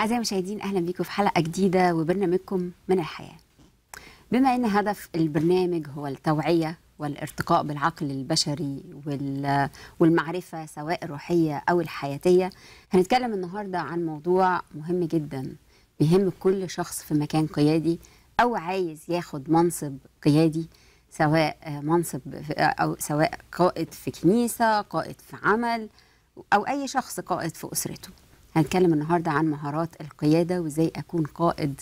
أعزائي المشاهدين أهلا بيكم في حلقة جديدة وبرنامجكم من الحياة بما أن هدف البرنامج هو التوعية والارتقاء بالعقل البشري والمعرفة سواء الروحية أو الحياتية هنتكلم النهاردة عن موضوع مهم جدا بيهم كل شخص في مكان قيادي أو عايز ياخد منصب قيادي سواء منصب أو سواء قائد في كنيسة قائد في عمل أو أي شخص قائد في أسرته هنتكلم النهارده عن مهارات القياده وازاي اكون قائد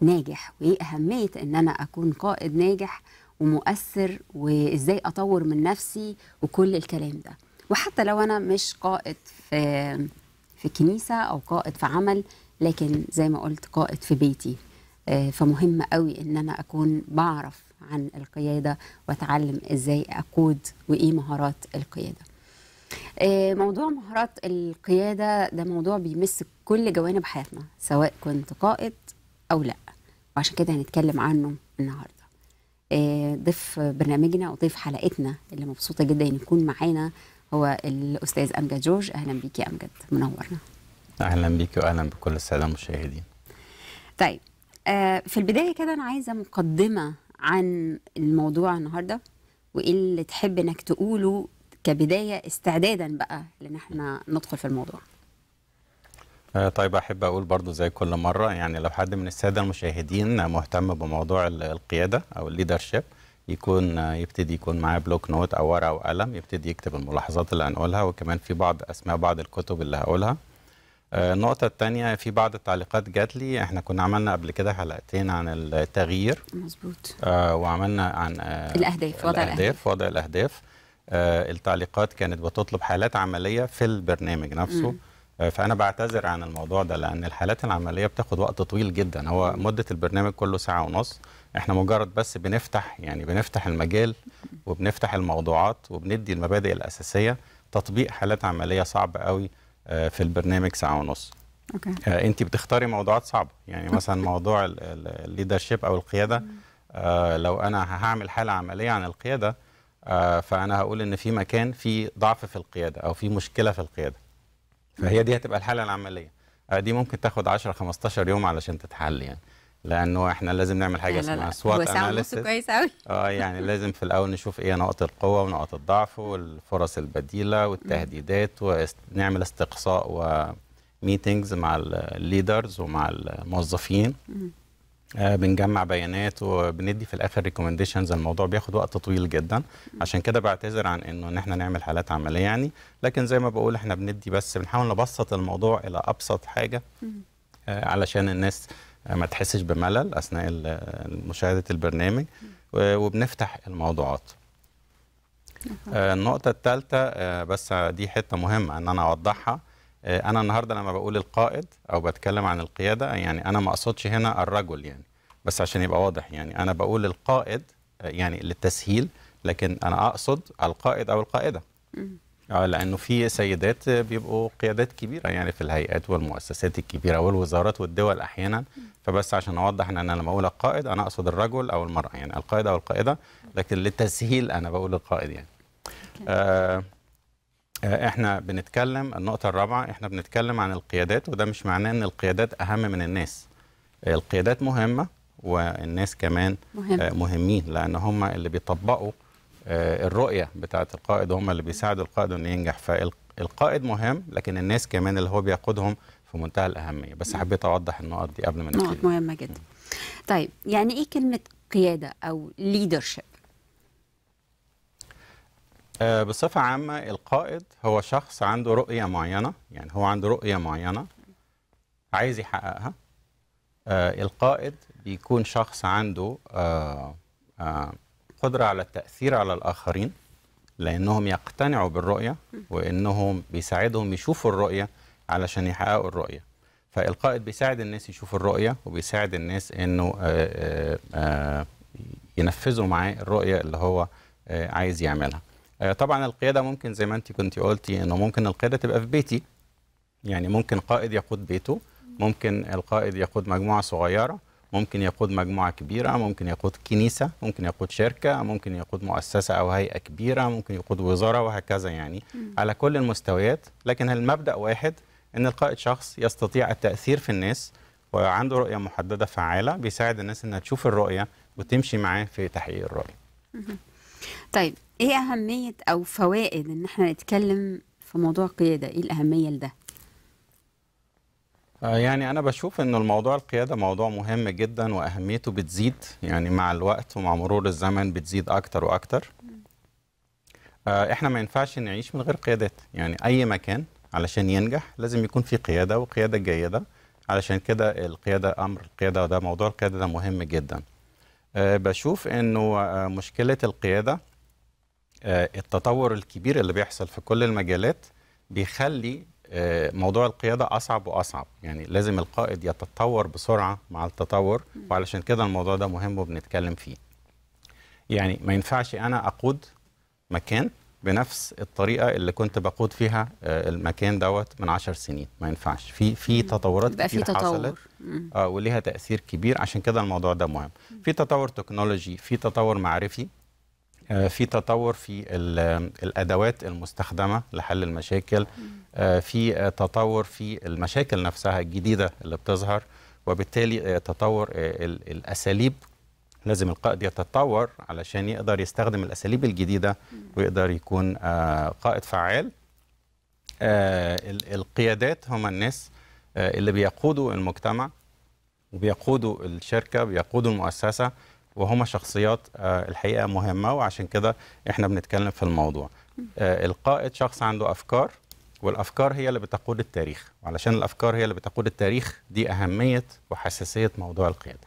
ناجح وايه اهميه ان انا اكون قائد ناجح ومؤثر وازاي اطور من نفسي وكل الكلام ده وحتى لو انا مش قائد في في كنيسه او قائد في عمل لكن زي ما قلت قائد في بيتي آه، فمهم قوي ان انا اكون بعرف عن القياده واتعلم ازاي اقود وايه مهارات القياده آه، موضوع مهارات القيادة ده موضوع بيمس كل جوانب حياتنا سواء كنت قائد أو لا وعشان كده هنتكلم عنه النهاردة آه، ضيف برنامجنا وضيف حلقتنا اللي مبسوطة جدا إن يكون معانا هو الأستاذ أمجد جورج أهلا بيك يا أمجد منورنا أهلا بيك وأهلا بكل السادة المشاهدين طيب آه، في البداية كده أنا عايزة مقدمة عن الموضوع النهاردة وإيه اللي تحب إنك تقوله كبدايه استعدادا بقى لان احنا ندخل في الموضوع آه، طيب احب اقول برضو زي كل مره يعني لو حد من الساده المشاهدين مهتم بموضوع القياده او الليدرشيب يكون آه، يبتدي يكون معاه بلوك نوت او ورقه وقلم يبتدي يكتب الملاحظات اللي هنقولها وكمان في بعض اسماء بعض الكتب اللي هقولها آه، النقطة الثانية في بعض التعليقات جات لي احنا كنا عملنا قبل كده حلقتين عن التغيير مظبوط وعملنا عن الاهداف وضع الاهداف, الأهداف. وضع الاهداف آه، التعليقات كانت بتطلب حالات عمليه في البرنامج نفسه م. آه، فانا بعتذر عن الموضوع ده لان الحالات العمليه بتاخد وقت طويل جدا هو مده البرنامج كله ساعه ونص احنا مجرد بس بنفتح يعني بنفتح المجال وبنفتح الموضوعات وبندي المبادئ الاساسيه تطبيق حالات عمليه صعب قوي آه، في البرنامج ساعه ونص أوكي. انت بتختاري موضوعات صعبه يعني مثلا موضوع الليدرشيب او القياده لو انا هعمل حاله عمليه عن القياده آه، فانا هقول ان في مكان في ضعف في القياده او في مشكله في القياده فهي دي هتبقى الحاله العمليه آه، دي ممكن تاخد 10 15 يوم علشان تتحل يعني لانه احنا لازم نعمل حاجه اسمها سوات اناليسيس كويس قوي اه يعني لازم في الاول نشوف ايه نقط القوه ونقط الضعف والفرص البديله والتهديدات ونعمل استقصاء وميتنجز مع الليدرز ومع الموظفين آه، بنجمع بيانات وبندي في الاخر ريكومنديشنز الموضوع بياخد وقت طويل جدا عشان كده بعتذر عن انه ان احنا نعمل حالات عمليه يعني لكن زي ما بقول احنا بندي بس بنحاول نبسط الموضوع الى ابسط حاجه آه، علشان الناس ما تحسش بملل اثناء مشاهده البرنامج وبنفتح الموضوعات آه، النقطة الثالثة بس دي حتة مهمة إن أنا أوضحها آه، انا النهارده لما بقول القائد او بتكلم عن القياده يعني انا ما اقصدش هنا الرجل يعني بس عشان يبقى واضح يعني انا بقول القائد آه، يعني للتسهيل لكن انا اقصد القائد او القائده اه لانه في سيدات بيبقوا قيادات كبيره يعني في الهيئات والمؤسسات الكبيره والوزارات والدول احيانا فبس عشان اوضح ان انا لما اقول القائد انا اقصد الرجل او المراه يعني القائد او القائده لكن للتسهيل انا بقول القائد يعني آه آه، احنا بنتكلم النقطة الرابعة احنا بنتكلم عن القيادات وده مش معناه ان القيادات اهم من الناس آه، القيادات مهمة والناس كمان مهم. آه، مهمين لان هم اللي بيطبقوا الرؤية بتاعة القائد هم اللي بيساعدوا القائد انه ينجح فالقائد مهم لكن الناس كمان اللي هو بيقودهم في منتهى الأهمية بس حبيت أوضح النقط دي قبل ما نتكلم نقط مهمة جدا طيب يعني إيه كلمة قيادة أو ليدرشيب آه، بصفة عامة القائد هو شخص عنده رؤية معينة يعني هو عنده رؤية معينة عايز يحققها آه، القائد بيكون شخص عنده آه، قدرة على التأثير على الآخرين لأنهم يقتنعوا بالرؤية وأنهم بيساعدهم يشوفوا الرؤية علشان يحققوا الرؤية فالقائد بيساعد الناس يشوفوا الرؤية وبيساعد الناس أنه ينفذوا معاه الرؤية اللي هو عايز يعملها آه، طبعا القياده ممكن زي ما انت كنت قلتي انه ممكن القياده تبقى في بيتي يعني ممكن قائد يقود بيته ممكن القائد يقود مجموعه صغيره ممكن يقود مجموعه كبيره ممكن يقود كنيسه ممكن يقود شركه ممكن يقود مؤسسه او هيئه كبيره ممكن يقود وزاره وهكذا يعني على كل المستويات لكن المبدا واحد ان القائد شخص يستطيع التاثير في الناس وعنده رؤيه محدده فعاله بيساعد الناس انها تشوف الرؤيه وتمشي معاه في تحقيق الرؤيه طيب ايه اهميه او فوائد ان احنا نتكلم في موضوع القياده ايه الاهميه لده آه، يعني أنا بشوف أن الموضوع القيادة موضوع مهم جدا وأهميته بتزيد يعني مع الوقت ومع مرور الزمن بتزيد أكتر وأكتر آه، إحنا ما ينفعش نعيش من غير قيادات يعني أي مكان علشان ينجح لازم يكون في قيادة وقيادة جيدة علشان كده القيادة أمر القيادة ده موضوع القيادة ده مهم جدا آه، بشوف أنه مشكلة القيادة آه، التطور الكبير اللي بيحصل في كل المجالات بيخلي آه، موضوع القيادة أصعب وأصعب يعني لازم القائد يتطور بسرعة مع التطور وعلشان كده الموضوع ده مهم وبنتكلم فيه يعني ما ينفعش أنا أقود مكان بنفس الطريقه اللي كنت بقود فيها آه، المكان دوت من عشر سنين ما ينفعش في في تطورات كتير في تطور. حصلت وليها تاثير كبير عشان كده الموضوع ده مهم في تطور تكنولوجي في تطور معرفي آه، في تطور في الادوات المستخدمه لحل المشاكل آه، في تطور في المشاكل نفسها الجديده اللي بتظهر وبالتالي آه، تطور الاساليب لازم القائد يتطور علشان يقدر يستخدم الاساليب الجديده ويقدر يكون قائد فعال القيادات هم الناس اللي بيقودوا المجتمع وبيقودوا الشركه بيقودوا المؤسسه وهما شخصيات آه، الحقيقه مهمه وعشان كده احنا بنتكلم في الموضوع آه، القائد شخص عنده افكار والافكار هي اللي بتقود التاريخ وعلشان الافكار هي اللي بتقود التاريخ دي اهميه وحساسيه موضوع القياده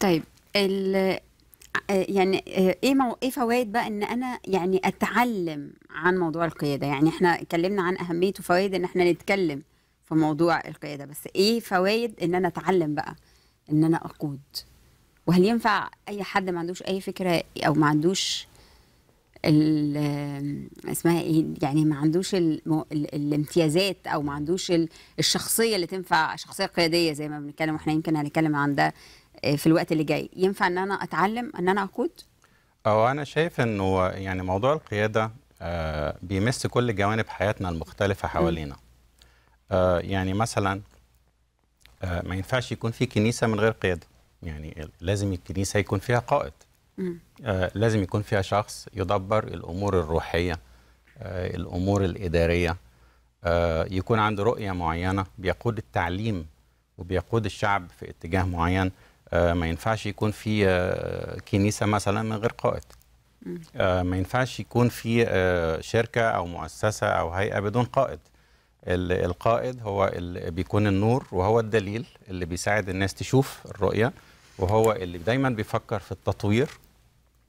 طيب ال آه، يعني ايه مو... ايه فوائد بقى ان انا يعني اتعلم عن موضوع القياده يعني احنا اتكلمنا عن اهميه وفوائد ان احنا نتكلم في موضوع القياده بس ايه فوائد ان انا اتعلم بقى ان انا اقود وهل ينفع اي حد ما عندوش اي فكره او ما عندوش ال اسمها ايه يعني ما عندوش الـ الامتيازات او ما عندوش الشخصيه اللي تنفع شخصيه قياديه زي ما بنتكلم واحنا يمكن هنتكلم عن ده آه، في الوقت اللي جاي ينفع ان انا اتعلم ان انا اقود او انا شايف انه يعني موضوع القياده آه، بيمس كل جوانب حياتنا المختلفه حوالينا آه، يعني مثلا ما ينفعش يكون في كنيسه من غير قياده يعني لازم الكنيسه يكون فيها قائد آه لازم يكون فيها شخص يدبر الامور الروحيه آه الامور الاداريه آه يكون عنده رؤيه معينه بيقود التعليم وبيقود الشعب في اتجاه معين آه ما ينفعش يكون في آه كنيسه مثلا من غير قائد آه ما ينفعش يكون في آه شركه او مؤسسه او هيئه بدون قائد القائد هو اللي بيكون النور وهو الدليل اللي بيساعد الناس تشوف الرؤيه وهو اللي دايما بيفكر في التطوير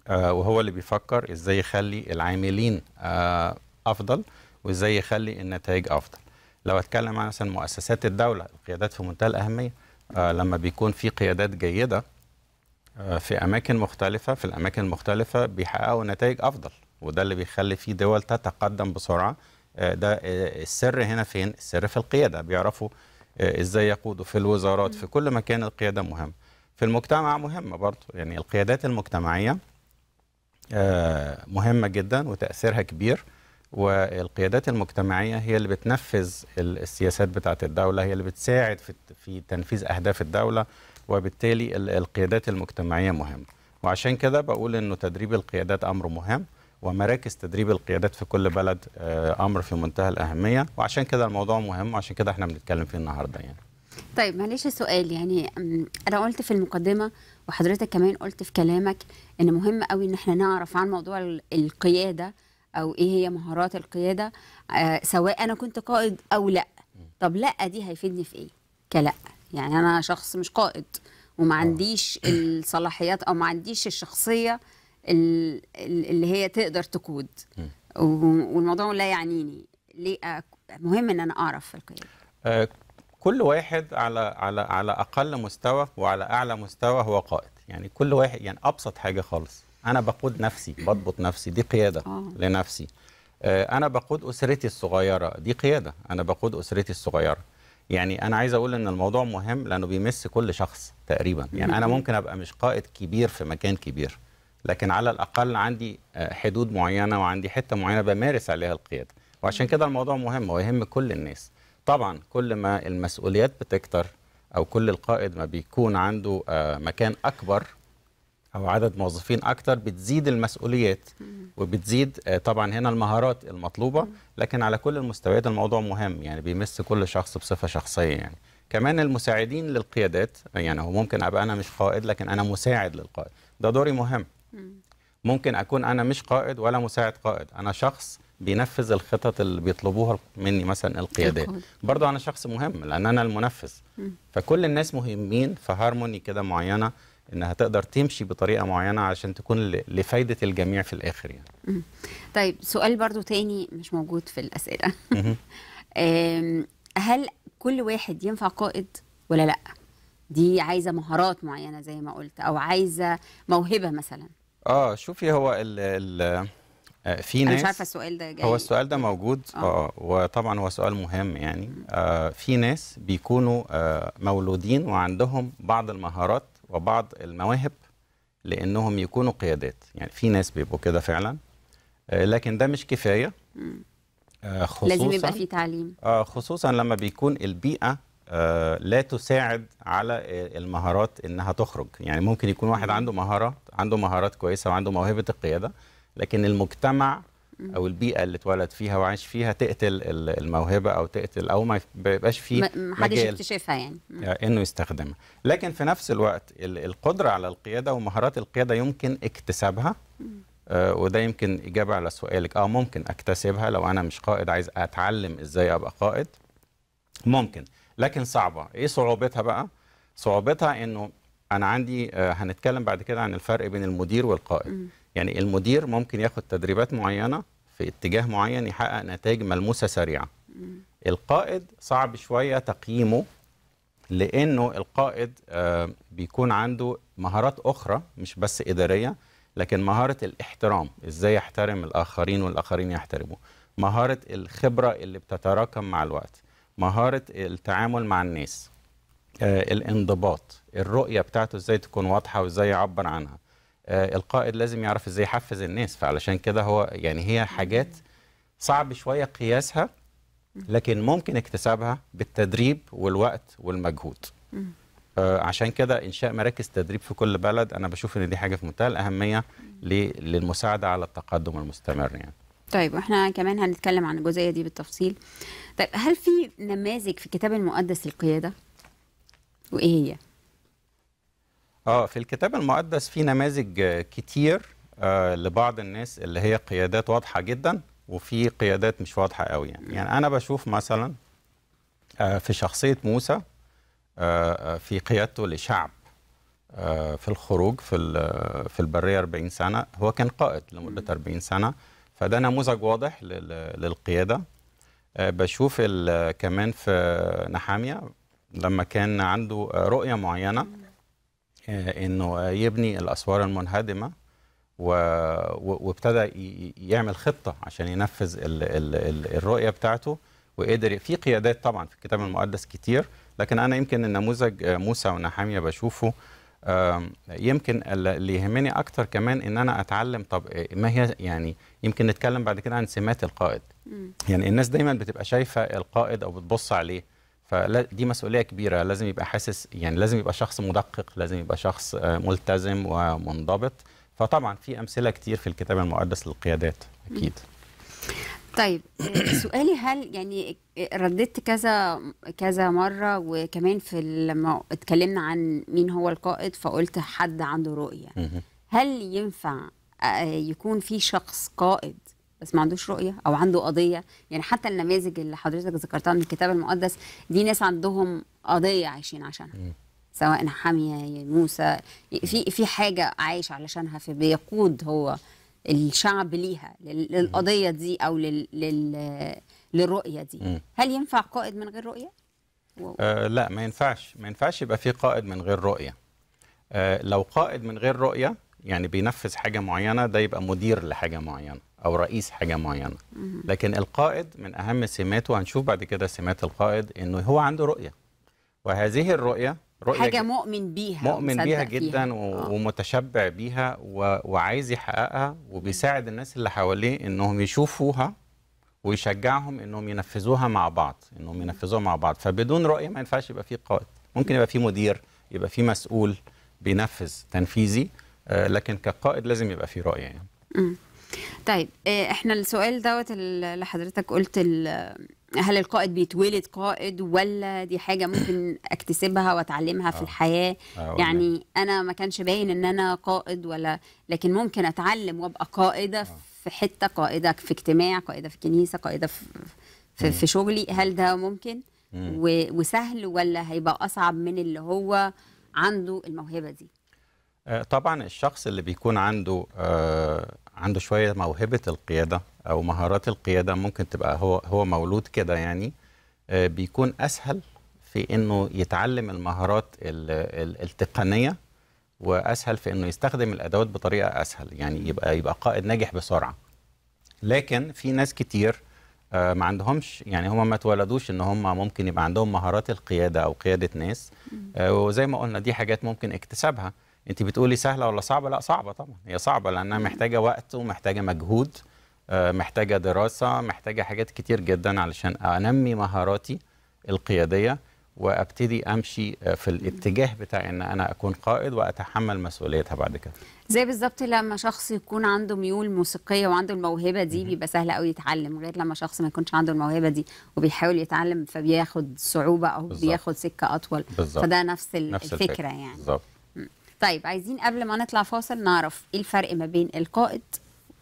آه، وهو اللي بيفكر ازاي يخلي العاملين آه، افضل وازاي يخلي النتائج افضل لو اتكلم عن مثلا مؤسسات الدوله القيادات في منتهى الاهميه آه، لما بيكون في قيادات جيده في اماكن مختلفه في الاماكن المختلفه بيحققوا نتائج افضل وده اللي بيخلي في دول تتقدم بسرعه ده السر هنا فين السر في القياده بيعرفوا ازاي يقودوا في الوزارات في كل مكان القياده مهمه في المجتمع مهمه برضه يعني القيادات المجتمعيه آه، مهمه جدا وتاثيرها كبير والقيادات المجتمعيه هي اللي بتنفذ السياسات بتاعه الدوله هي اللي بتساعد في في تنفيذ اهداف الدوله وبالتالي القيادات المجتمعيه مهمه وعشان كده بقول انه تدريب القيادات امر مهم ومراكز تدريب القيادات في كل بلد آه، امر في منتهى الاهميه وعشان كده الموضوع مهم وعشان كده احنا بنتكلم فيه النهارده يعني طيب معلش سؤال يعني انا قلت في المقدمه وحضرتك كمان قلت في كلامك ان مهم قوي ان احنا نعرف عن موضوع القياده او ايه هي مهارات القياده آه، سواء انا كنت قائد او لا طب لا دي هيفيدني في ايه كلا يعني انا شخص مش قائد وما آه. عنديش الصلاحيات او ما عنديش الشخصيه اللي هي تقدر تقود والموضوع لا يعنيني ليه مهم ان انا اعرف في القياده آه، كل واحد على على على اقل مستوى وعلى اعلى مستوى هو قائد يعني كل واحد يعني ابسط حاجه خالص انا بقود نفسي بضبط نفسي دي قياده آه. لنفسي آه، انا بقود اسرتي الصغيره دي قياده انا بقود اسرتي الصغيره يعني انا عايز اقول ان الموضوع مهم لانه بيمس كل شخص تقريبا يعني انا ممكن ابقى مش قائد كبير في مكان كبير لكن على الاقل عندي آه، حدود معينه وعندي حته معينه بمارس عليها القياده وعشان كده الموضوع مهم ويهم كل الناس طبعا كل ما المسؤوليات بتكتر او كل القائد ما بيكون عنده آه، مكان اكبر او عدد موظفين اكتر بتزيد المسؤوليات وبتزيد آه، طبعا هنا المهارات المطلوبه لكن على كل المستويات الموضوع مهم يعني بيمس كل شخص بصفه شخصيه يعني كمان المساعدين للقيادات يعني هو ممكن ابقى انا مش قائد لكن انا مساعد للقائد ده دوري مهم ممكن اكون انا مش قائد ولا مساعد قائد انا شخص بينفذ الخطط اللي بيطلبوها مني مثلا القيادات برضو انا شخص مهم لان انا المنفذ فكل الناس مهمين في هارموني كده معينه انها تقدر تمشي بطريقه معينه عشان تكون لفايده الجميع في الاخر يعني طيب سؤال برضو تاني مش موجود في الاسئله هل كل واحد ينفع قائد ولا لا دي عايزه مهارات معينه زي ما قلت او عايزه موهبه مثلا اه شوفي هو ال ال آه، في ناس مش عارفه السؤال ده جاي هو السؤال ده موجود اه, آه، وطبعا هو سؤال مهم يعني آه في ناس بيكونوا آه مولودين وعندهم بعض المهارات وبعض المواهب لانهم يكونوا قيادات يعني في ناس بيبقوا كده فعلا آه لكن ده مش كفايه آه خصوصا لازم يبقى في تعليم آه خصوصا لما بيكون البيئه آه لا تساعد على آه، المهارات انها تخرج يعني ممكن يكون واحد عنده مهارات عنده مهارات كويسه وعنده موهبه القياده لكن المجتمع او البيئه اللي اتولد فيها وعاش فيها تقتل الموهبه او تقتل او ما بيبقاش فيه محدش اكتشفها يعني انه يستخدمها لكن في نفس الوقت القدره على القياده ومهارات القياده يمكن اكتسابها آه، وده يمكن اجابه على سؤالك اه ممكن اكتسبها لو انا مش قائد عايز اتعلم ازاي ابقى قائد ممكن لكن صعبه ايه صعوبتها بقى صعوبتها انه انا عندي آه، هنتكلم بعد كده عن الفرق بين المدير والقائد يعني المدير ممكن ياخد تدريبات معينه في اتجاه معين يحقق نتائج ملموسه سريعه القائد صعب شويه تقييمه لانه القائد آه، بيكون عنده مهارات اخرى مش بس اداريه لكن مهاره الاحترام ازاي يحترم الاخرين والاخرين يحترموه مهاره الخبره اللي بتتراكم مع الوقت مهاره التعامل مع الناس آه، الانضباط الرؤيه بتاعته ازاي تكون واضحه وازاي يعبر عنها آه، القائد لازم يعرف ازاي يحفز الناس فعلشان كده هو يعني هي حاجات صعب شويه قياسها لكن ممكن اكتسابها بالتدريب والوقت والمجهود آه، عشان كده انشاء مراكز تدريب في كل بلد انا بشوف ان دي حاجه في منتهى الاهميه للمساعده على التقدم المستمر يعني طيب واحنا كمان هنتكلم عن الجزئيه دي بالتفصيل طيب هل في نماذج في الكتاب المقدس للقياده وايه هي اه في الكتاب المقدس في نماذج كتير آه لبعض الناس اللي هي قيادات واضحه جدا وفي قيادات مش واضحه قوي يعني, يعني انا بشوف مثلا آه في شخصيه موسى آه, آه، في قيادته لشعب آه في الخروج في في البريه 40 سنه هو كان قائد لمده 40 سنه فده نموذج واضح للقياده آه بشوف كمان في نحاميه لما كان عنده آه، رؤيه معينه آه، انه يبني الاسوار المنهدمه وابتدى يعمل خطه عشان ينفذ الرؤيه بتاعته وقدر في قيادات طبعا في الكتاب المقدس كتير لكن انا يمكن النموذج آه، موسى ونحاميه بشوفه يمكن اللي يهمني اكتر كمان ان انا اتعلم طب آه، ما هي يعني يمكن نتكلم بعد كده عن سمات القائد يعني الناس دايما بتبقى شايفه القائد او بتبص عليه فدي مسؤوليه كبيره لازم يبقى حاسس يعني لازم يبقى شخص مدقق لازم يبقى شخص آه، ملتزم ومنضبط فطبعا في امثله كتير في الكتاب المقدس للقيادات اكيد طيب آه، سؤالي هل يعني رددت كذا كذا مره وكمان في لما اتكلمنا عن مين هو القائد فقلت حد عنده رؤيه هل ينفع آه، يكون في شخص قائد بس ما عندوش رؤيه او عنده قضيه يعني حتى النماذج اللي حضرتك ذكرتها من الكتاب المقدس دي ناس عندهم قضيه عايشين عشانها سواء حاميه موسى في في حاجه عايش علشانها فبيقود هو الشعب ليها للقضيه دي او لل, لل للرؤيه دي هل ينفع قائد من غير رؤيه آه لا ما ينفعش ما ينفعش يبقى في قائد من غير رؤيه آه لو قائد من غير رؤيه يعني بينفذ حاجه معينه ده يبقى مدير لحاجه معينه او رئيس حاجه معينه لكن القائد من اهم سماته هنشوف بعد كده سمات القائد انه هو عنده رؤيه وهذه الرؤيه رؤية حاجة مؤمن بيها مؤمن بيها جدا فيها. آه. ومتشبع بيها وعايز يحققها وبيساعد الناس اللي حواليه انهم يشوفوها ويشجعهم انهم ينفذوها مع بعض انهم ينفذوها مع بعض فبدون رؤية ما ينفعش يبقى في قائد ممكن يبقى في مدير يبقى في مسؤول بينفذ تنفيذي آه، لكن كقائد لازم يبقى في رؤية يعني. طيب آه، احنا السؤال دوت اللي حضرتك قلت هل القائد بيتولد قائد ولا دي حاجه ممكن اكتسبها واتعلمها في آه. الحياه يعني انا ما كانش باين ان انا قائد ولا لكن ممكن اتعلم وابقى قائده آه. في حته قائده في اجتماع قائده في كنيسه قائده في في, في شغلي هل ده ممكن وسهل ولا هيبقى اصعب من اللي هو عنده الموهبه دي طبعا الشخص اللي بيكون عنده عنده شويه موهبه القياده او مهارات القياده ممكن تبقى هو هو مولود كده يعني آه، بيكون اسهل في انه يتعلم المهارات التقنيه واسهل في انه يستخدم الادوات بطريقه اسهل يعني يبقى يبقى قائد ناجح بسرعه لكن في ناس كتير آه، ما عندهمش يعني هم ما اتولدوش ان هم ممكن يبقى عندهم مهارات القياده او قياده ناس آه، وزي ما قلنا دي حاجات ممكن اكتسابها انت بتقولي سهله ولا صعبه لا صعبه طبعا هي صعبه لانها محتاجه وقت ومحتاجه مجهود آه، محتاجه دراسه محتاجه حاجات كتير جدا علشان انمي مهاراتي القياديه وابتدي امشي آه، في الاتجاه بتاع ان انا اكون قائد واتحمل مسؤوليتها بعد كده زي بالظبط لما شخص يكون عنده ميول موسيقيه وعنده الموهبه دي بيبقى سهل قوي يتعلم غير لما شخص ما يكونش عنده الموهبه دي وبيحاول يتعلم فبياخد صعوبه او بالزبط. بياخد سكه اطول بالزبط. فده نفس, نفس الفكره, الفكرة يعني بالزبط. طيب عايزين قبل ما نطلع فاصل نعرف ايه الفرق ما بين القائد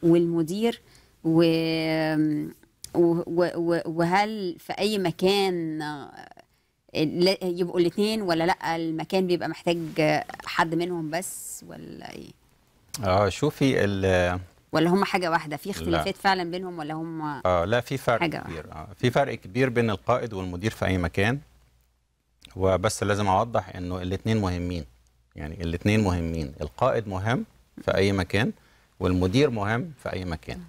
والمدير و... و... و... وهل في اي مكان آه، يبقوا الاثنين ولا لا المكان بيبقى محتاج حد منهم بس ولا ايه اه شوفي ال ولا هم حاجه واحده في اختلافات لا. فعلا بينهم ولا هم اه لا في فرق حاجة كبير واحدة. آه في فرق كبير بين القائد والمدير في اي مكان وبس لازم اوضح انه الاثنين مهمين يعني الاثنين مهمين القائد مهم في أي مكان والمدير مهم في أي مكان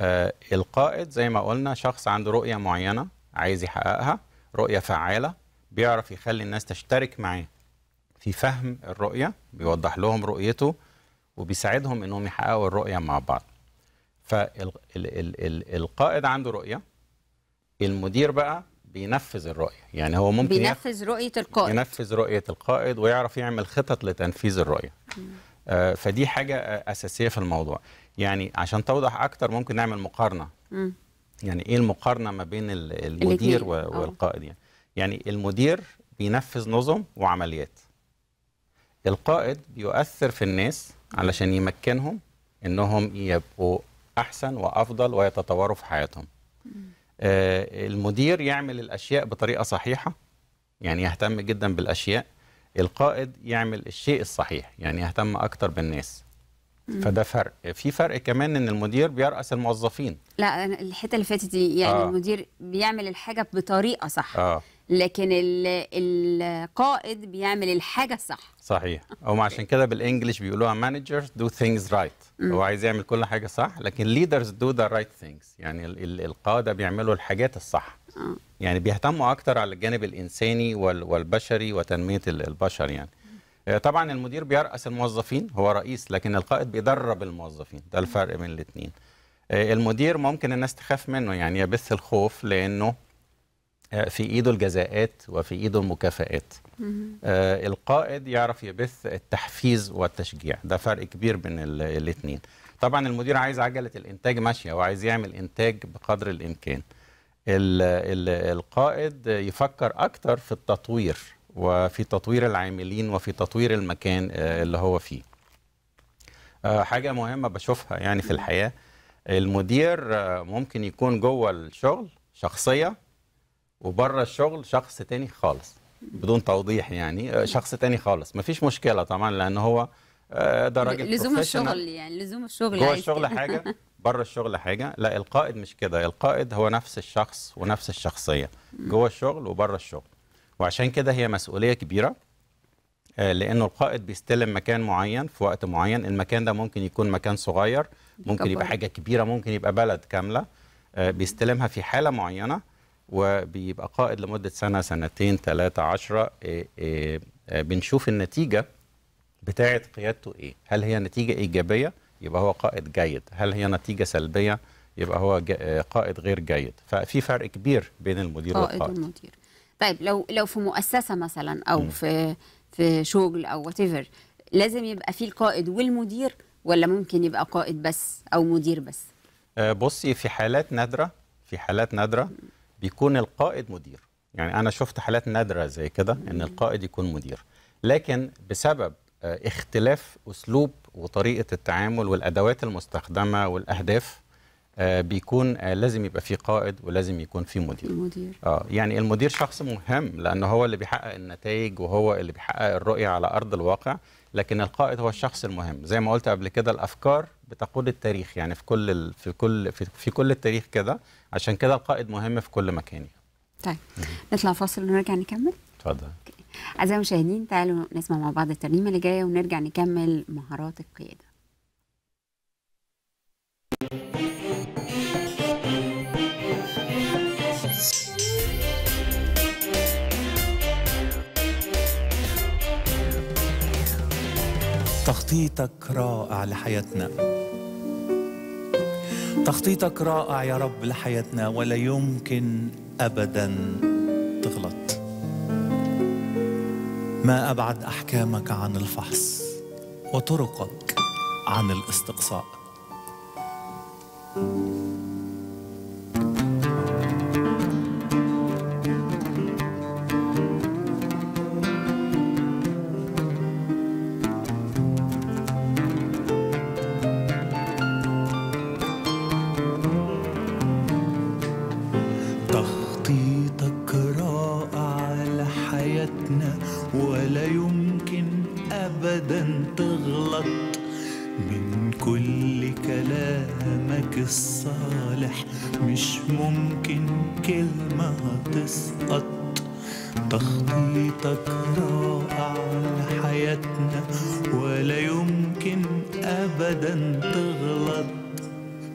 آه القائد زي ما قلنا شخص عنده رؤية معينة عايز يحققها رؤية فعالة بيعرف يخلي الناس تشترك معاه في فهم الرؤية بيوضح لهم رؤيته وبيساعدهم انهم يحققوا الرؤية مع بعض فالقائد عنده رؤية المدير بقى بينفذ الرؤيه يعني هو ممكن بينفذ رؤيه القائد ينفذ رؤيه القائد ويعرف يعمل خطط لتنفيذ الرؤيه آه فدي حاجه اساسيه في الموضوع يعني عشان توضح اكتر ممكن نعمل مقارنه م. يعني ايه المقارنه ما بين المدير آه. والقائد يعني يعني المدير بينفذ نظم وعمليات القائد بيؤثر في الناس علشان يمكنهم انهم يبقوا احسن وافضل ويتطوروا في حياتهم آه، المدير يعمل الاشياء بطريقه صحيحه يعني يهتم جدا بالاشياء القائد يعمل الشيء الصحيح يعني يهتم اكتر بالناس فده فرق في فرق كمان ان المدير بيرأس الموظفين لا الحته اللي فاتت دي يعني آه. المدير بيعمل الحاجه بطريقه صح آه. لكن القائد بيعمل الحاجه الصح صحيح هم عشان كده بالانجلش بيقولوها مانجرز دو ثينجز رايت هو عايز يعمل كل حاجه صح لكن ليدرز دو ذا رايت ثينجز يعني القاده بيعملوا الحاجات الصح آه. يعني بيهتموا اكتر على الجانب الانساني والبشري وتنميه البشر يعني آه، طبعا المدير بيرأس الموظفين هو رئيس لكن القائد بيدرب الموظفين ده الفرق بين الاثنين آه، المدير ممكن الناس تخاف منه يعني يبث الخوف لانه آه، في ايده الجزاءات وفي ايده المكافئات آه القائد يعرف يبث التحفيز والتشجيع ده فرق كبير بين الاثنين طبعا المدير عايز عجله الانتاج ماشيه وعايز يعمل انتاج بقدر الامكان ال ال القائد يفكر اكتر في التطوير وفي تطوير العاملين وفي تطوير المكان آه، اللي هو فيه آه حاجه مهمه بشوفها يعني في الحياه المدير آه، ممكن يكون جوه الشغل شخصيه وبره الشغل شخص تاني خالص بدون توضيح يعني آه، شخص تاني خالص مفيش مشكله طبعا لان هو آه، ده راجل لزوم الشغل يعني لزوم الشغل جوه الشغل حاجه بره الشغل حاجه لا القائد مش كده القائد هو نفس الشخص ونفس الشخصيه جوه الشغل وبره الشغل وعشان كده هي مسؤوليه كبيره آه، لانه القائد بيستلم مكان معين في وقت معين المكان ده ممكن يكون مكان صغير ممكن يبقى حاجه كبيره ممكن يبقى بلد كامله بيستلمها في حاله معينه وبيبقى قائد لمدة سنة سنتين ثلاثة عشرة إيه، إيه، آه، بنشوف النتيجة بتاعة قيادته إيه هل هي نتيجة إيجابية يبقى هو قائد جيد هل هي نتيجة سلبية يبقى هو آه، قائد غير جيد ففي فرق كبير بين المدير قائد والقائد والمدير طيب لو لو في مؤسسة مثلا أو م. في في شغل أو وات لازم يبقى في القائد والمدير ولا ممكن يبقى قائد بس أو مدير بس آه، بصي في حالات نادرة في حالات نادرة م. بيكون القائد مدير يعني انا شفت حالات نادره زي كده ان القائد يكون مدير لكن بسبب آه، اختلاف اسلوب وطريقه التعامل والادوات المستخدمه والاهداف آه، بيكون آه، لازم يبقى في قائد ولازم يكون في مدير المدير اه يعني المدير شخص مهم لان هو اللي بيحقق النتائج وهو اللي بيحقق الرؤيه على ارض الواقع لكن القائد هو الشخص المهم زي ما قلت قبل كده الافكار بتقود التاريخ يعني في كل في كل في, في كل التاريخ كده عشان كده القائد مهم في كل مكان يعني. طيب نطلع فاصل ونرجع نكمل اتفضل اعزائي المشاهدين تعالوا نسمع مع بعض الترنيمه اللي جايه ونرجع نكمل مهارات القياده تخطيطك رائع لحياتنا تخطيطك رائع يا رب لحياتنا ولا يمكن ابدا تغلط ما ابعد احكامك عن الفحص وطرقك عن الاستقصاء كل كلامك الصالح مش ممكن كلمة تسقط تخطيطك رائع لحياتنا ولا يمكن أبدا تغلط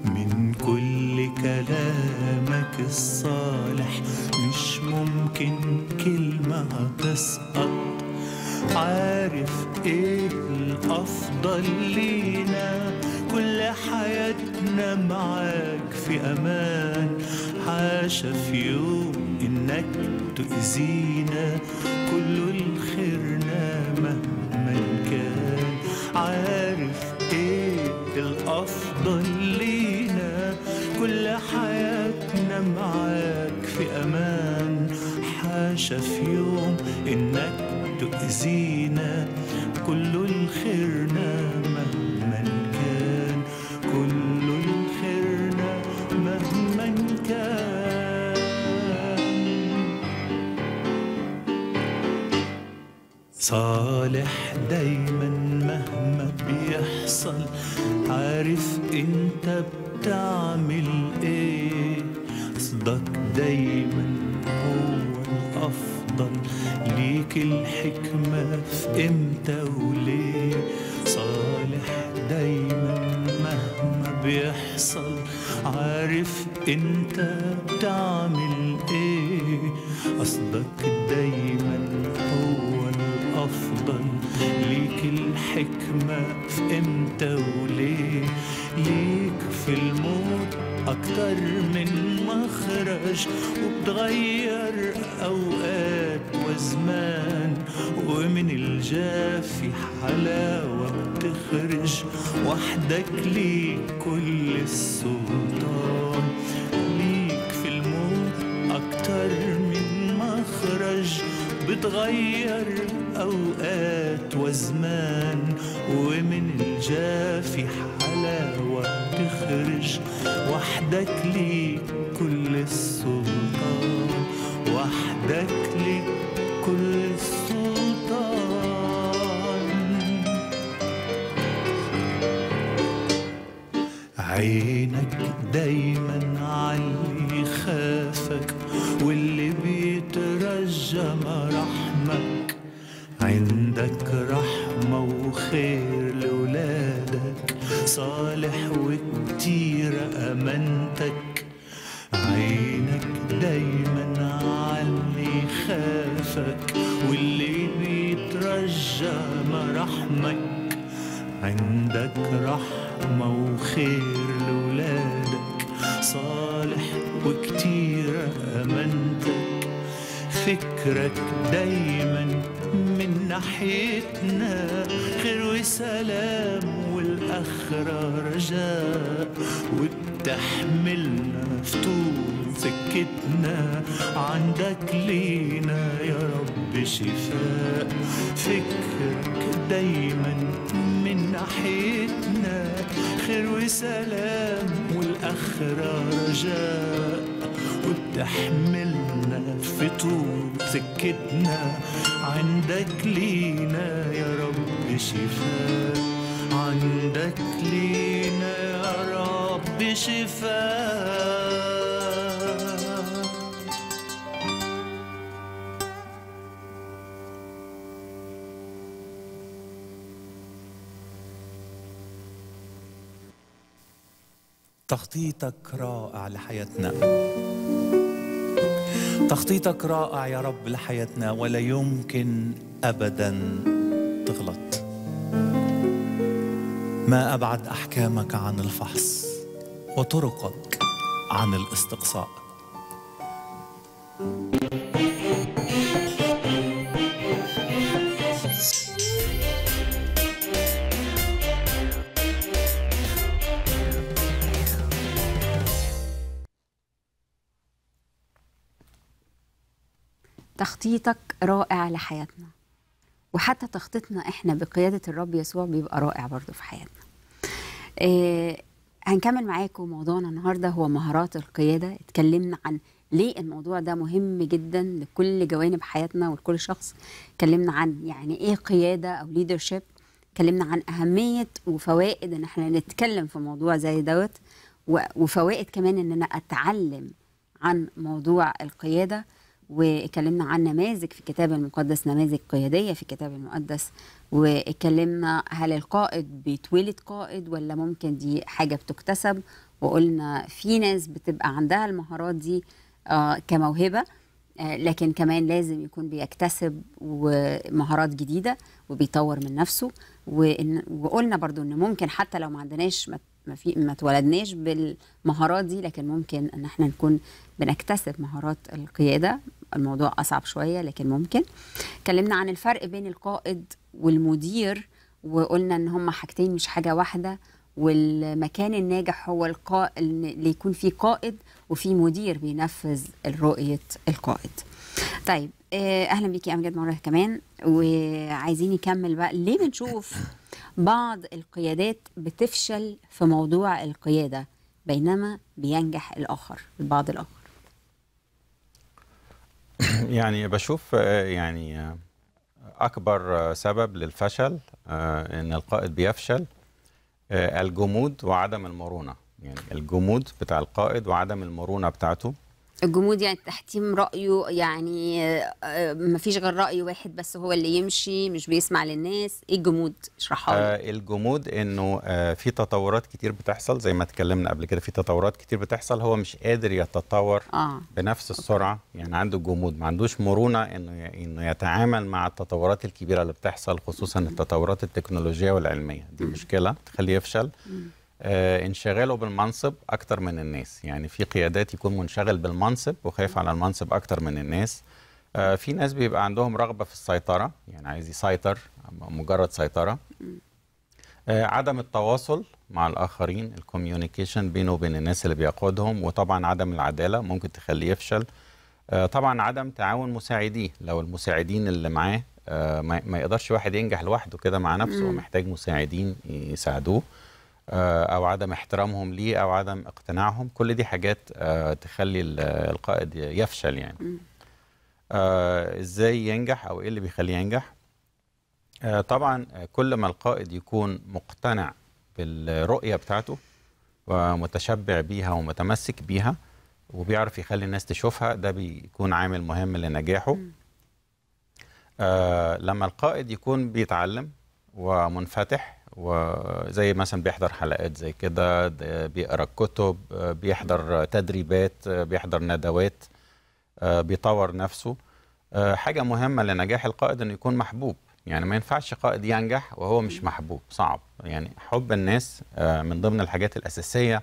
من كل كلامك الصالح مش ممكن كلمة تسقط عارف ايه الافضل لينا كل حياتنا معاك في امان حاشا في يوم انك تؤذينا كل الخيرنا مهما كان عارف ايه الافضل زينة كل الخيرنا مهما كان كل الخيرنا مهما كان صالح دايما مهما بيحصل عارف انت بتعمل الحكمة في إمتى وليه صالح دايما مهما بيحصل عارف انت بتعمل ايه قصدك دايما هو الافضل ليك الحكمة في امتى وليه ليك في الموت اكتر من مخرج وبتغير اوقات وقت بتخرج وحدك ليك كل السلطان ليك في الموت أكتر من مخرج بتغير أوقات وزمان ومن الجافي حلاوة بتخرج وحدك ليك شافك واللي بيترجى مراحمك عندك رحمة وخير لولادك صالح وكتير أمانتك فكرك دايما من ناحيتنا خير وسلام والأخرة رجاء وبتحملنا فطور سكتنا عندك لينا يا رب شفاء فكرك دايما من ناحيتنا خير وسلام والآخرة رجاء وبتحملنا في طول سكتنا عندك لينا يا رب شفاء عندك لينا يا رب شفاء تخطيطك رائع لحياتنا تخطيطك رائع يا رب لحياتنا ولا يمكن ابدا تغلط ما ابعد احكامك عن الفحص وطرقك عن الاستقصاء تخطيطك رائع لحياتنا وحتى تخطيطنا احنا بقياده الرب يسوع بيبقى رائع برضه في حياتنا إيه هنكمل معاكم موضوعنا النهارده هو مهارات القياده اتكلمنا عن ليه الموضوع ده مهم جدا لكل جوانب حياتنا ولكل شخص اتكلمنا عن يعني ايه قياده او ليدرشيب اتكلمنا عن اهميه وفوائد ان احنا نتكلم في موضوع زي دوت وفوائد كمان ان انا اتعلم عن موضوع القياده واتكلمنا عن نماذج في الكتاب المقدس نماذج قيادية في الكتاب المقدس واتكلمنا هل القائد بيتولد قائد ولا ممكن دي حاجة بتكتسب وقلنا في ناس بتبقى عندها المهارات دي آه كموهبة آه لكن كمان لازم يكون بيكتسب مهارات جديدة وبيطور من نفسه وقلنا برضو ان ممكن حتى لو ما عندناش ما في ما اتولدناش بالمهارات دي لكن ممكن ان احنا نكون بنكتسب مهارات القياده الموضوع اصعب شويه لكن ممكن اتكلمنا عن الفرق بين القائد والمدير وقلنا ان هما حاجتين مش حاجه واحده والمكان الناجح هو القا... اللي يكون فيه قائد وفي مدير بينفذ رؤيه القائد طيب آه، اهلا بيكي امجد مره كمان وعايزين نكمل بقى ليه بنشوف بعض القيادات بتفشل في موضوع القيادة بينما بينجح الآخر البعض الآخر يعني بشوف آه، يعني آه، أكبر آه، سبب للفشل إن القائد بيفشل الجمود وعدم المرونة يعني الجمود بتاع القائد وعدم المرونة بتاعته الجمود يعني تحتيم رأيه يعني آه، مفيش غير رأي واحد بس هو اللي يمشي مش بيسمع للناس ايه الجمود اشرحها آه الجمود انه آه في تطورات كتير بتحصل زي ما اتكلمنا قبل كده في تطورات كتير بتحصل هو مش قادر يتطور آه. بنفس السرعة يعني عنده جمود ما عندوش مرونة انه انه يتعامل مع التطورات الكبيرة اللي بتحصل خصوصا التطورات التكنولوجية والعلمية دي مشكلة تخليه يفشل آه، انشغاله بالمنصب اكتر من الناس يعني في قيادات يكون منشغل بالمنصب وخايف على المنصب اكتر من الناس آه، في ناس بيبقى عندهم رغبه في السيطره يعني عايز يسيطر مجرد سيطره آه، عدم التواصل مع الاخرين الكوميونيكيشن بينه وبين الناس اللي بيقودهم وطبعا عدم العداله ممكن تخليه يفشل طبعا عدم تعاون مساعديه لو المساعدين اللي معاه ما يقدرش واحد ينجح لوحده كده مع نفسه ومحتاج مساعدين يساعدوه آه، او عدم احترامهم ليه او عدم اقتناعهم كل دي حاجات آه، تخلي القائد يفشل يعني آه، ازاي ينجح او ايه اللي بيخليه ينجح طبعا كل ما القائد يكون مقتنع بالرؤيه بتاعته ومتشبع بيها ومتمسك بيها وبيعرف يخلي الناس تشوفها ده بيكون عامل مهم لنجاحه آه لما القائد يكون بيتعلم ومنفتح وزي مثلا بيحضر حلقات زي كده بيقرا الكتب بيحضر تدريبات بيحضر ندوات بيطور نفسه حاجه مهمه لنجاح القائد انه يكون محبوب يعني ما ينفعش قائد ينجح وهو مش محبوب صعب يعني حب الناس آه، من ضمن الحاجات الاساسيه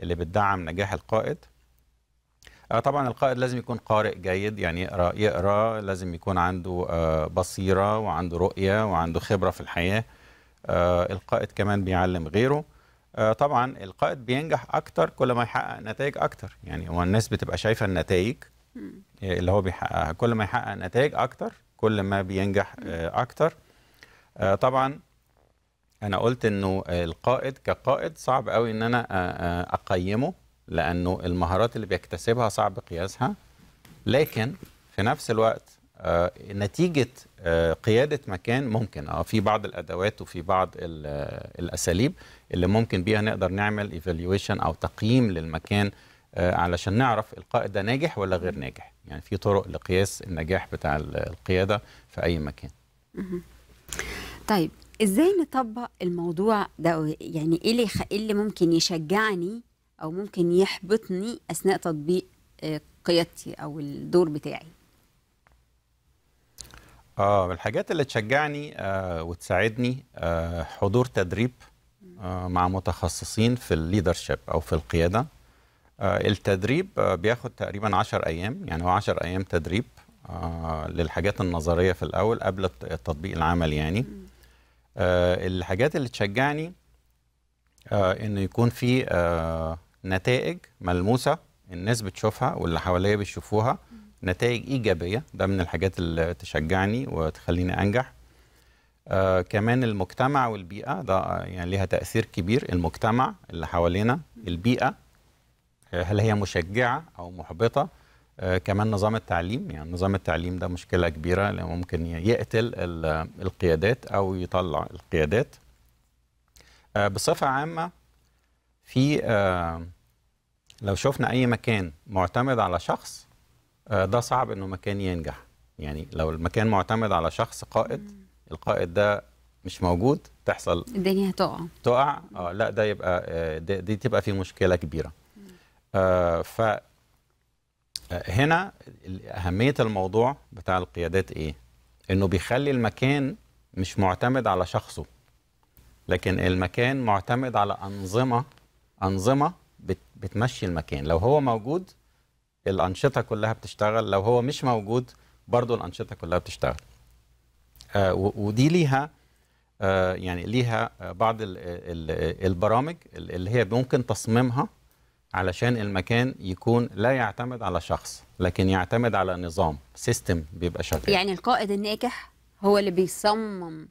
اللي بتدعم نجاح القائد آه، طبعا القائد لازم يكون قارئ جيد يعني يقرا يقرا لازم يكون عنده آه، بصيره وعنده رؤيه وعنده خبره في الحياه آه، القائد كمان بيعلم غيره آه، طبعا القائد بينجح اكتر كل ما يحقق نتائج اكتر يعني هو الناس بتبقى شايفه النتائج اللي هو بيحققها كل ما يحقق نتائج اكتر كل ما بينجح آه، اكتر طبعا انا قلت انه القائد كقائد صعب قوي ان انا اقيمه لانه المهارات اللي بيكتسبها صعب قياسها لكن في نفس الوقت آه، نتيجه آه، قياده مكان ممكن اه في بعض الادوات وفي بعض آه، الاساليب اللي ممكن بيها نقدر نعمل ايفالويشن او تقييم للمكان علشان نعرف القائد ده ناجح ولا غير ناجح يعني في طرق لقياس النجاح بتاع القياده في اي مكان طيب ازاي نطبق الموضوع ده يعني ايه اللي, إيه اللي ممكن يشجعني او ممكن يحبطني اثناء تطبيق قيادتي او الدور بتاعي اه من الحاجات اللي تشجعني آه وتساعدني آه حضور تدريب آه مع متخصصين في الليدرشيب او في القياده آه التدريب آه بياخد تقريبا 10 ايام يعني هو 10 ايام تدريب آه للحاجات النظريه في الاول قبل التطبيق العمل يعني آه الحاجات اللي تشجعني آه انه يكون في آه نتائج ملموسه الناس بتشوفها واللي حواليا بيشوفوها م. نتائج ايجابيه ده من الحاجات اللي تشجعني وتخليني انجح آه كمان المجتمع والبيئه ده يعني ليها تاثير كبير المجتمع اللي حوالينا البيئه آه، هل هي مشجعه او محبطه آه كمان نظام التعليم يعني نظام التعليم ده مشكله كبيره لأنه ممكن يقتل القيادات او يطلع القيادات آه بصفه عامه في آه لو شفنا اي مكان معتمد على شخص آه، ده صعب انه مكان ينجح يعني لو المكان معتمد على شخص قائد القائد ده مش موجود تحصل الدنيا هتقع تقع اه لا ده يبقى آه، دي, دي تبقى في مشكله كبيره آه ف آه، هنا اهميه الموضوع بتاع القيادات ايه انه بيخلي المكان مش معتمد على شخصه لكن المكان معتمد على انظمه انظمه بتمشي المكان لو هو موجود الانشطه كلها بتشتغل لو هو مش موجود برضه الانشطه كلها بتشتغل آه، ودي ليها آه، يعني ليها بعض البرامج اللي هي ممكن تصميمها علشان المكان يكون لا يعتمد على شخص لكن يعتمد على نظام سيستم بيبقى شغال يعني القائد الناجح هو اللي بيصمم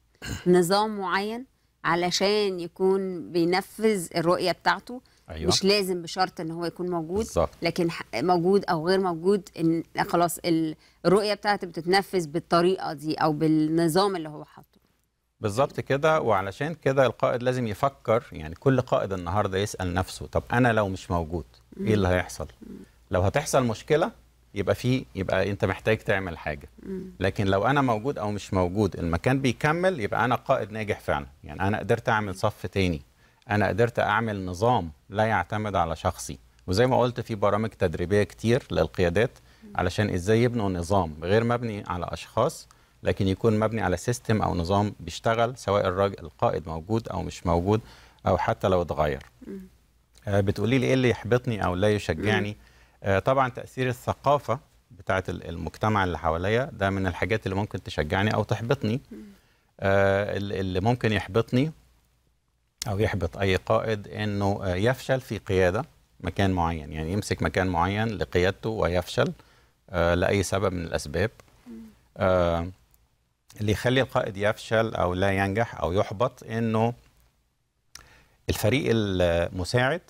نظام معين علشان يكون بينفذ الرؤيه بتاعته أيوة. مش لازم بشرط ان هو يكون موجود بالزبط. لكن موجود او غير موجود ان خلاص الرؤيه بتاعتي بتتنفذ بالطريقه دي او بالنظام اللي هو حاطه بالظبط كده وعلشان كده القائد لازم يفكر يعني كل قائد النهارده يسال نفسه طب انا لو مش موجود ايه اللي هيحصل لو هتحصل مشكله يبقى في يبقى انت محتاج تعمل حاجه لكن لو انا موجود او مش موجود المكان بيكمل يبقى انا قائد ناجح فعلا يعني انا قدرت اعمل صف تاني انا قدرت اعمل نظام لا يعتمد على شخصي وزي ما قلت في برامج تدريبيه كتير للقيادات علشان ازاي يبنوا نظام غير مبني على اشخاص لكن يكون مبني على سيستم او نظام بيشتغل سواء الراجل القائد موجود او مش موجود او حتى لو اتغير آه، بتقولي لي ايه اللي يحبطني او لا يشجعني آه، طبعا تاثير الثقافه بتاعه المجتمع اللي حواليا ده من الحاجات اللي ممكن تشجعني او تحبطني آه، اللي ممكن يحبطني أو يحبط أي قائد أنه آه، يفشل في قيادة مكان معين يعني يمسك مكان معين لقيادته ويفشل آه، لأي سبب من الأسباب آه، اللي يخلي القائد يفشل أو لا ينجح أو يحبط أنه الفريق المساعد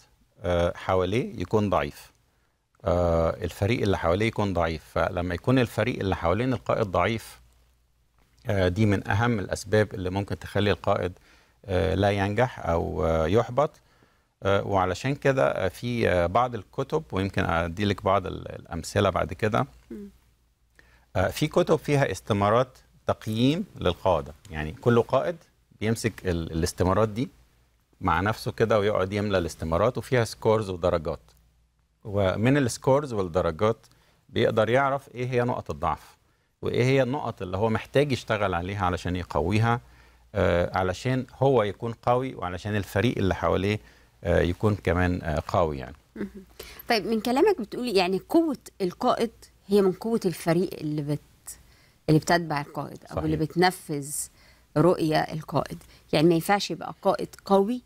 حواليه يكون ضعيف الفريق اللي حواليه يكون ضعيف فلما يكون الفريق اللي حوالين القائد ضعيف دي من أهم الأسباب اللي ممكن تخلي القائد آه، لا ينجح او آه، يحبط آه، وعلشان كده في بعض الكتب ويمكن ادي لك بعض الامثله بعد كده في كتب فيها استمارات تقييم للقاده يعني كل قائد بيمسك الاستمارات دي مع نفسه كده ويقعد يملى الاستمارات وفيها سكورز ودرجات ومن السكورز والدرجات بيقدر يعرف ايه هي نقط الضعف وايه هي النقط اللي هو محتاج يشتغل عليها علشان يقويها آه، علشان هو يكون قوي وعلشان الفريق اللي حواليه آه، يكون كمان آه، قوي يعني طيب من كلامك بتقولي يعني قوه القائد هي من قوه الفريق اللي بت اللي بتتبع القائد او صحيح. اللي بتنفذ رؤيه القائد يعني ما ينفعش يبقى قائد قوي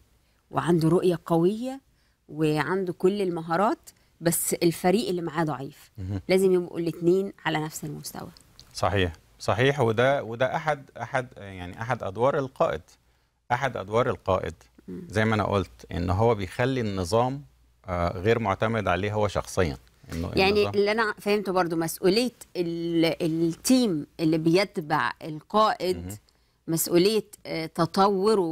وعنده رؤيه قويه وعنده كل المهارات بس الفريق اللي معاه ضعيف لازم يبقوا الاثنين على نفس المستوى صحيح صحيح وده وده احد احد يعني احد ادوار القائد احد ادوار القائد زي ما انا قلت ان هو بيخلي النظام آه، غير معتمد عليه هو شخصيا إنه يعني النظام. اللي انا فهمته برضو مسؤوليه التيم اللي بيتبع القائد مسؤوليه آه، تطوره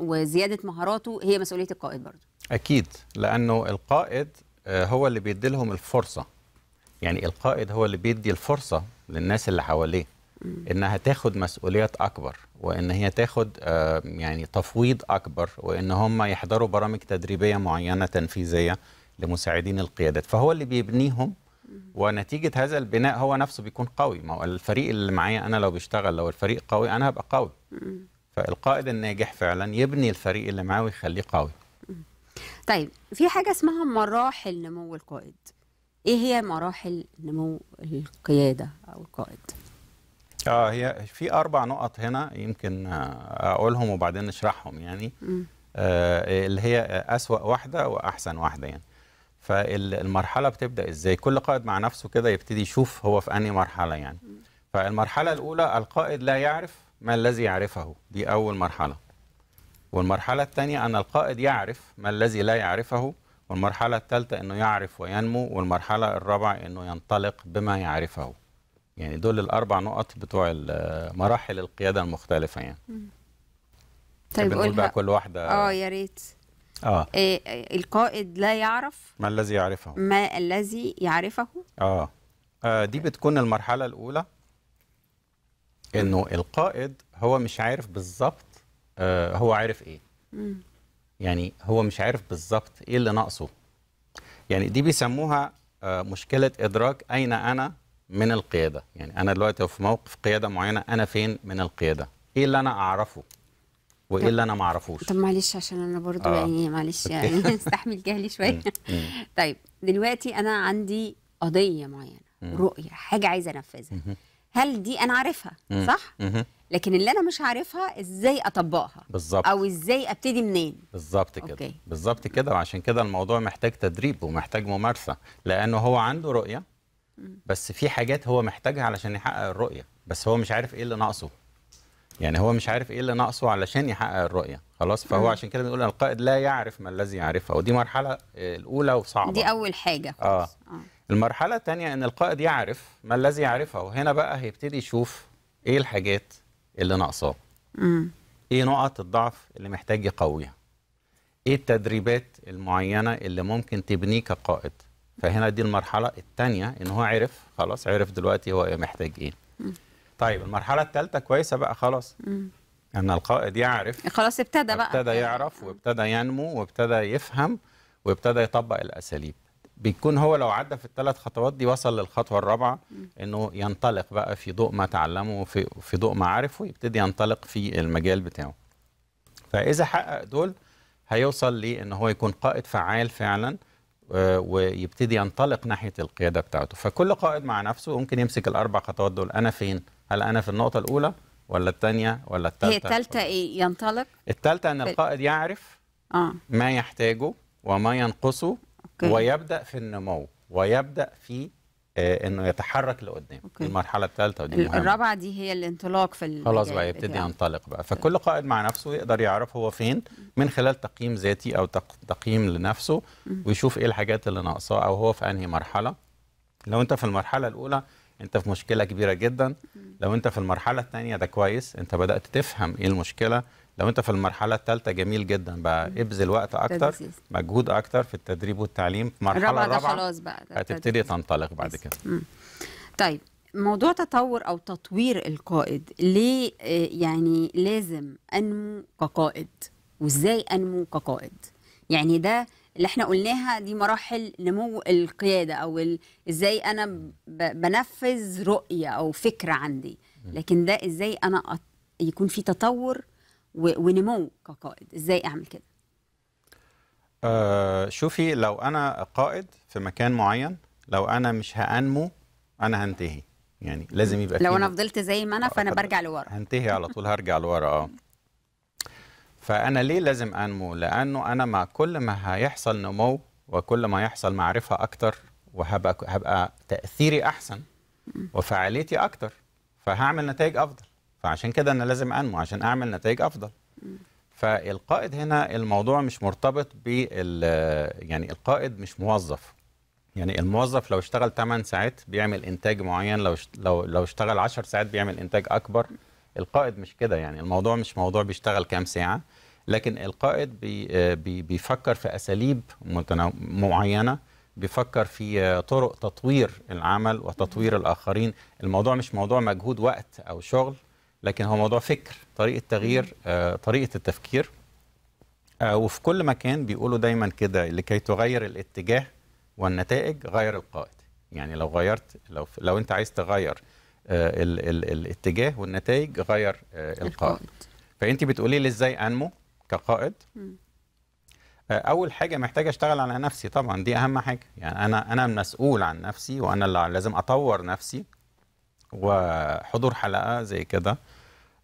وزياده مهاراته هي مسؤوليه القائد برضو اكيد لانه القائد آه، هو اللي بيدي لهم الفرصه يعني القائد هو اللي بيدي الفرصه للناس اللي حواليه انها تاخد مسؤوليات اكبر وان هي تاخد يعني تفويض اكبر وان هم يحضروا برامج تدريبيه معينه تنفيذيه لمساعدين القيادات فهو اللي بيبنيهم ونتيجه هذا البناء هو نفسه بيكون قوي ما هو الفريق اللي معايا انا لو بيشتغل لو الفريق قوي انا هبقى قوي فالقائد الناجح فعلا يبني الفريق اللي معاه ويخليه قوي طيب في حاجه اسمها مراحل نمو القائد ايه هي مراحل نمو القياده او القائد اه هي في اربع نقط هنا يمكن آه، اقولهم وبعدين نشرحهم يعني آه اللي هي اسوا واحده واحسن واحده يعني فالمرحله بتبدا ازاي كل قائد مع نفسه كده يبتدي يشوف هو في انهي مرحله يعني فالمرحله الاولى القائد لا يعرف ما الذي يعرفه دي اول مرحله والمرحله الثانيه ان القائد يعرف ما الذي لا يعرفه والمرحلة الثالثة أنه يعرف وينمو والمرحلة الرابعة أنه ينطلق بما يعرفه يعني دول الأربع نقط بتوع مراحل القيادة المختلفة يعني, يعني طيب بنقول بقى كل واحدة اه يا ريت اه إيه القائد لا يعرف ما الذي يعرفه ما الذي يعرفه اه, آه دي بتكون المرحلة الأولى انه القائد هو مش عارف بالظبط آه هو عارف ايه مم. يعني هو مش عارف بالظبط ايه اللي ناقصه يعني دي بيسموها آه، مشكله ادراك اين انا من القياده يعني انا دلوقتي في موقف قياده معينه انا فين من القياده ايه اللي انا اعرفه وايه اللي انا ما اعرفوش طب معلش عشان انا برضو آه. يعني معلش يعني استحمل جهلي شويه طيب دلوقتي انا عندي قضيه معينه رؤيه حاجه عايزه انفذها هل دي انا عارفها صح لكن اللي انا مش عارفها ازاي اطبقها بالظبط او ازاي ابتدي منين بالظبط كده بالظبط كده وعشان كده الموضوع محتاج تدريب ومحتاج ممارسه لانه هو عنده رؤيه بس في حاجات هو محتاجها علشان يحقق الرؤيه بس هو مش عارف ايه اللي ناقصه يعني هو مش عارف ايه اللي ناقصه علشان يحقق الرؤيه خلاص فهو عشان كده بنقول القائد لا يعرف ما الذي يعرفه ودي مرحله الاولى وصعبه دي اول حاجه آه. آه. المرحله الثانيه ان القائد يعرف ما الذي يعرفه وهنا بقى هيبتدي يشوف ايه الحاجات اللي ناقصاه ايه نقط الضعف اللي محتاج يقويها ايه التدريبات المعينه اللي ممكن تبنيه كقائد فهنا دي المرحله الثانيه ان هو عرف خلاص عرف دلوقتي هو محتاج ايه طيب المرحله الثالثه كويسه بقى خلاص ان القائد يعرف خلاص ابتدى بقى ابتدى يعرف وابتدى ينمو وابتدى يفهم وابتدى يطبق الاساليب بيكون هو لو عدى في الثلاث خطوات دي وصل للخطوه الرابعه انه ينطلق بقى في ضوء ما تعلمه في في ضوء ما عرفه يبتدي ينطلق في المجال بتاعه فاذا حقق دول هيوصل لان هو يكون قائد فعال فعلا آه، ويبتدي ينطلق ناحيه القياده بتاعته فكل قائد مع نفسه ممكن يمسك الاربع خطوات دول انا فين هل انا في النقطه الاولى ولا الثانيه ولا الثالثه هي الثالثه ايه ينطلق الثالثه ان القائد يعرف آه. ما يحتاجه وما ينقصه أوكي. ويبدا في النمو ويبدا في آه، انه يتحرك لقدام أوكي. المرحله الثالثه ودي مهمه الرابعه دي هي الانطلاق في خلاص بقى يبتدي ينطلق بقى فكل قائد مع نفسه يقدر يعرف هو فين من خلال تقييم ذاتي او تقييم لنفسه ويشوف ايه الحاجات اللي ناقصاه او هو في انهي مرحله لو انت في المرحله الاولى انت في مشكله كبيره جدا لو انت في المرحله الثانيه ده كويس انت بدات تفهم ايه المشكله لو انت في المرحله الثالثه جميل جدا بقى ابذل وقت اكتر تدريس. مجهود اكتر في التدريب والتعليم في المرحله الرابعه خلاص بقى هتبتدي تنطلق بعد بس. كده مم. طيب موضوع تطور او تطوير القائد ليه آه، يعني لازم انمو كقائد وازاي انمو كقائد يعني ده اللي احنا قلناها دي مراحل نمو القياده او ازاي انا بنفذ رؤيه او فكره عندي لكن ده ازاي انا يكون في تطور ونمو كقائد ازاي اعمل كده آه شوفي لو انا قائد في مكان معين لو انا مش هانمو انا هنتهي يعني لازم يبقى لو انا فضلت زي ما انا فانا آه، برجع لورا هنتهي على طول هرجع لورا اه فانا ليه لازم انمو لانه انا مع كل ما هيحصل نمو وكل ما يحصل معرفه اكتر وهبقى هبقى تاثيري احسن وفعاليتي اكتر فهعمل نتائج افضل فعشان كده انا لازم انمو عشان اعمل نتائج افضل فالقائد هنا الموضوع مش مرتبط بال يعني القائد مش موظف يعني الموظف لو اشتغل 8 ساعات بيعمل انتاج معين لو لو لو اشتغل 10 ساعات بيعمل انتاج اكبر القائد مش كده يعني الموضوع مش موضوع بيشتغل كام ساعه لكن القائد بي بي بيفكر في اساليب معينه بيفكر في طرق تطوير العمل وتطوير الاخرين الموضوع مش موضوع مجهود وقت او شغل لكن هو موضوع فكر طريقه تغيير آه، طريقه التفكير آه، وفي كل مكان بيقولوا دايما كده لكي تغير الاتجاه والنتائج غير القائد يعني لو غيرت لو لو انت عايز تغير آه، ال ال الاتجاه والنتائج غير القائد فانت بتقولي لي ازاي انمو كقائد اول حاجه محتاجه اشتغل على نفسي طبعا دي اهم حاجه يعني انا انا مسؤول عن نفسي وانا اللي لازم اطور نفسي وحضور حلقه زي كده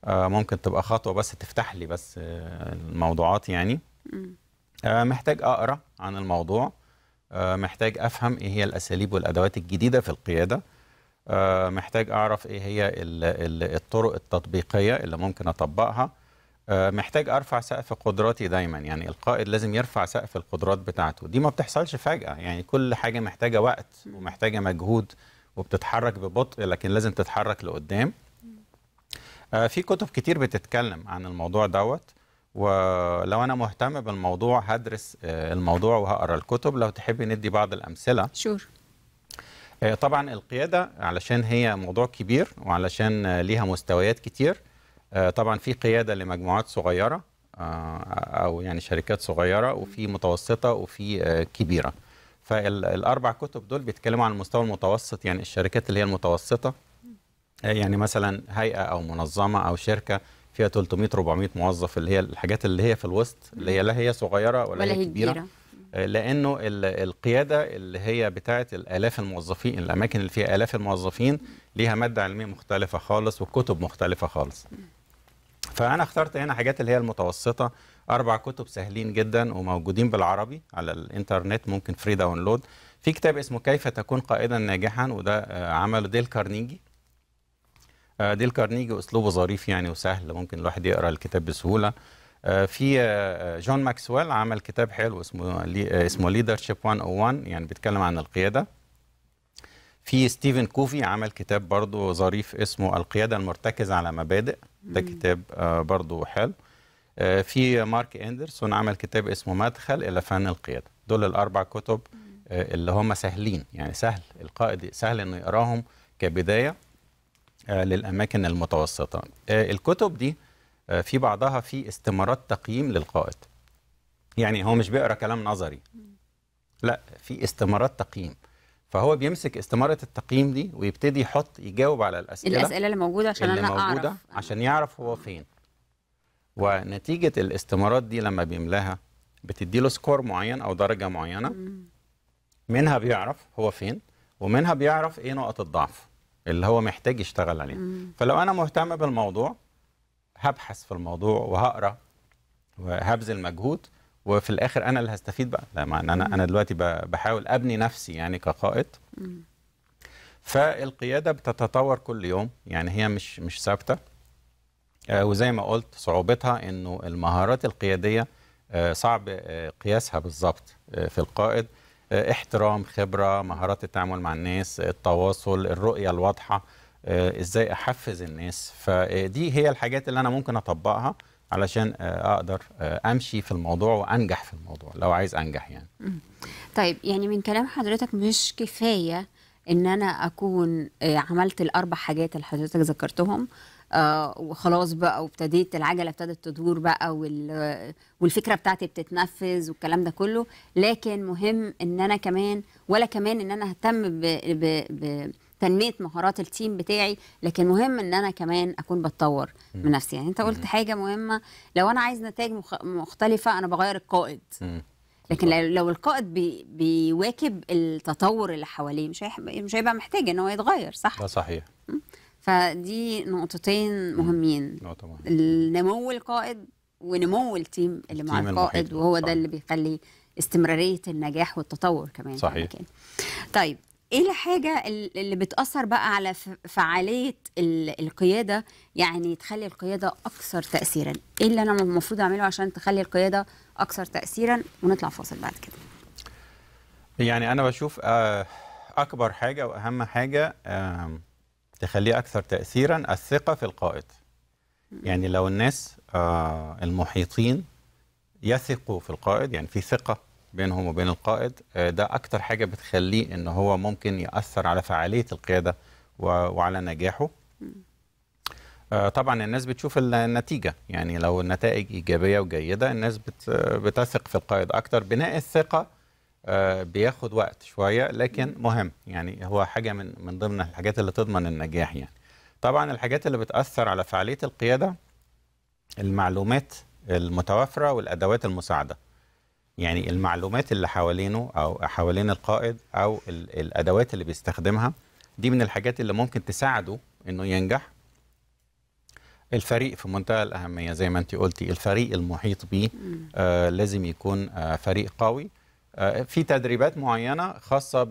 آه، ممكن تبقى خطوه بس تفتح لي بس آه، الموضوعات يعني آه، محتاج اقرا عن الموضوع محتاج افهم ايه هي الاساليب والادوات الجديده في القياده محتاج اعرف ايه هي الطرق التطبيقيه اللي ممكن اطبقها محتاج ارفع سقف قدراتي دايما يعني القائد لازم يرفع سقف القدرات بتاعته دي ما بتحصلش فجاه يعني كل حاجه محتاجه وقت ومحتاجه مجهود وبتتحرك ببطء لكن لازم تتحرك لقدام آه، في كتب كتير بتتكلم عن الموضوع دوت ولو انا مهتم بالموضوع هدرس آه، الموضوع وهقرا الكتب لو تحبي ندي بعض الامثله شور آه، طبعا القياده علشان هي موضوع كبير وعلشان ليها مستويات كتير طبعا في قياده لمجموعات صغيره او يعني شركات صغيره وفي متوسطه وفي كبيره فالاربع كتب دول بيتكلموا عن المستوى المتوسط يعني الشركات اللي هي المتوسطه يعني مثلا هيئه او منظمه او شركه فيها 300 400 موظف اللي هي الحاجات اللي هي في الوسط اللي هي لا هي صغيره ولا, ولا هي كبيره, كبيرة. آه، لانه القياده اللي هي بتاعه الالاف الموظفين الاماكن اللي فيها الاف الموظفين ليها ماده علميه مختلفه خالص وكتب مختلفه خالص فانا اخترت هنا حاجات اللي هي المتوسطه اربع كتب سهلين جدا وموجودين بالعربي على الانترنت ممكن فري داونلود في كتاب اسمه كيف تكون قائدا ناجحا وده آه، عمله ديل كارنيجي آه، ديل كارنيجي اسلوبه ظريف يعني وسهل ممكن الواحد يقرا الكتاب بسهوله آه، في آه، جون ماكسويل عمل كتاب حلو اسمه اسمه ليدرشيب 101 يعني بيتكلم عن القياده في ستيفن كوفي عمل كتاب برضه ظريف اسمه القياده المرتكزه على مبادئ ده كتاب برضه حلو في مارك اندرسون عمل كتاب اسمه مدخل الى فن القياده دول الاربع كتب اللي هم سهلين يعني سهل القائد سهل انه يقراهم كبدايه آه، للأماكن المتوسطة آه، الكتب دي آه، في بعضها في استمارات تقييم للقائد يعني هو مش بيقرا كلام نظري لا في استمارات تقييم فهو بيمسك استمارة التقييم دي ويبتدي يحط يجاوب على الأسئلة الأسئلة اللي موجودة عشان اللي أنا موجودة أعرف عشان يعرف هو فين ونتيجة الاستمارات دي لما بيملاها بتدي له سكور معين أو درجة معينة منها بيعرف هو فين ومنها بيعرف إيه نقط الضعف اللي هو محتاج يشتغل عليه مم. فلو انا مهتم بالموضوع هبحث في الموضوع وهقرا وهبذل مجهود وفي الاخر انا اللي هستفيد بقى لا معنى انا مم. انا دلوقتي بحاول ابني نفسي يعني كقائد مم. فالقياده بتتطور كل يوم يعني هي مش مش ثابته آه وزي ما قلت صعوبتها انه المهارات القياديه آه صعب آه قياسها بالظبط آه، في القائد آه، احترام خبره مهارات التعامل مع الناس آه، التواصل الرؤيه الواضحه آه، ازاي احفز الناس فدي هي الحاجات اللي انا ممكن اطبقها علشان اقدر امشي في الموضوع وانجح في الموضوع لو عايز انجح يعني طيب يعني من كلام حضرتك مش كفايه ان انا اكون عملت الاربع حاجات اللي حضرتك ذكرتهم آه، وخلاص بقى وابتديت العجله ابتدت تدور بقى وال والفكره بتاعتي بتتنفذ والكلام ده كله لكن مهم ان انا كمان ولا كمان ان انا اهتم ب... ب... بتنميه مهارات التيم بتاعي لكن مهم ان انا كمان اكون بتطور م. من نفسي يعني انت قلت م. حاجه مهمه لو انا عايز نتائج مخ... مختلفه انا بغير القائد م. لكن لو القائد بي بيواكب التطور اللي حواليه مش مش هيبقى محتاج ان هو يتغير صح؟ ده صحيح م? فدي نقطتين مهمين آه، النمو نمو القائد ونمو التيم اللي مع القائد وهو ده اللي بيخلي استمراريه النجاح والتطور كمان صحيح كمان. طيب ايه الحاجه اللي بتاثر بقى على فعاليه القياده يعني تخلي القياده اكثر تاثيرا ايه اللي انا المفروض اعمله عشان تخلي القياده اكثر تاثيرا ونطلع فاصل بعد كده يعني انا بشوف آه، اكبر حاجه واهم حاجه تخليه أكثر تأثيرا الثقة في القائد يعني لو الناس آه، المحيطين يثقوا في القائد يعني في ثقة بينهم وبين القائد آه، ده أكثر حاجة بتخليه إن هو ممكن يأثر على فعالية القيادة وعلى نجاحه آه، طبعا الناس بتشوف النتيجة يعني لو النتائج إيجابية وجيدة الناس بتثق في القائد أكثر بناء الثقة آه، بياخد وقت شويه لكن مهم يعني هو حاجه من من ضمن الحاجات اللي تضمن النجاح يعني طبعا الحاجات اللي بتاثر على فعاليه القياده المعلومات المتوافره والادوات المساعده يعني المعلومات اللي حوالينه او حوالين القائد او الادوات اللي بيستخدمها دي من الحاجات اللي ممكن تساعده انه ينجح الفريق في منتهى الأهمية زي ما أنت قلتي الفريق المحيط به آه لازم يكون آه فريق قوي آه، في تدريبات معينه خاصه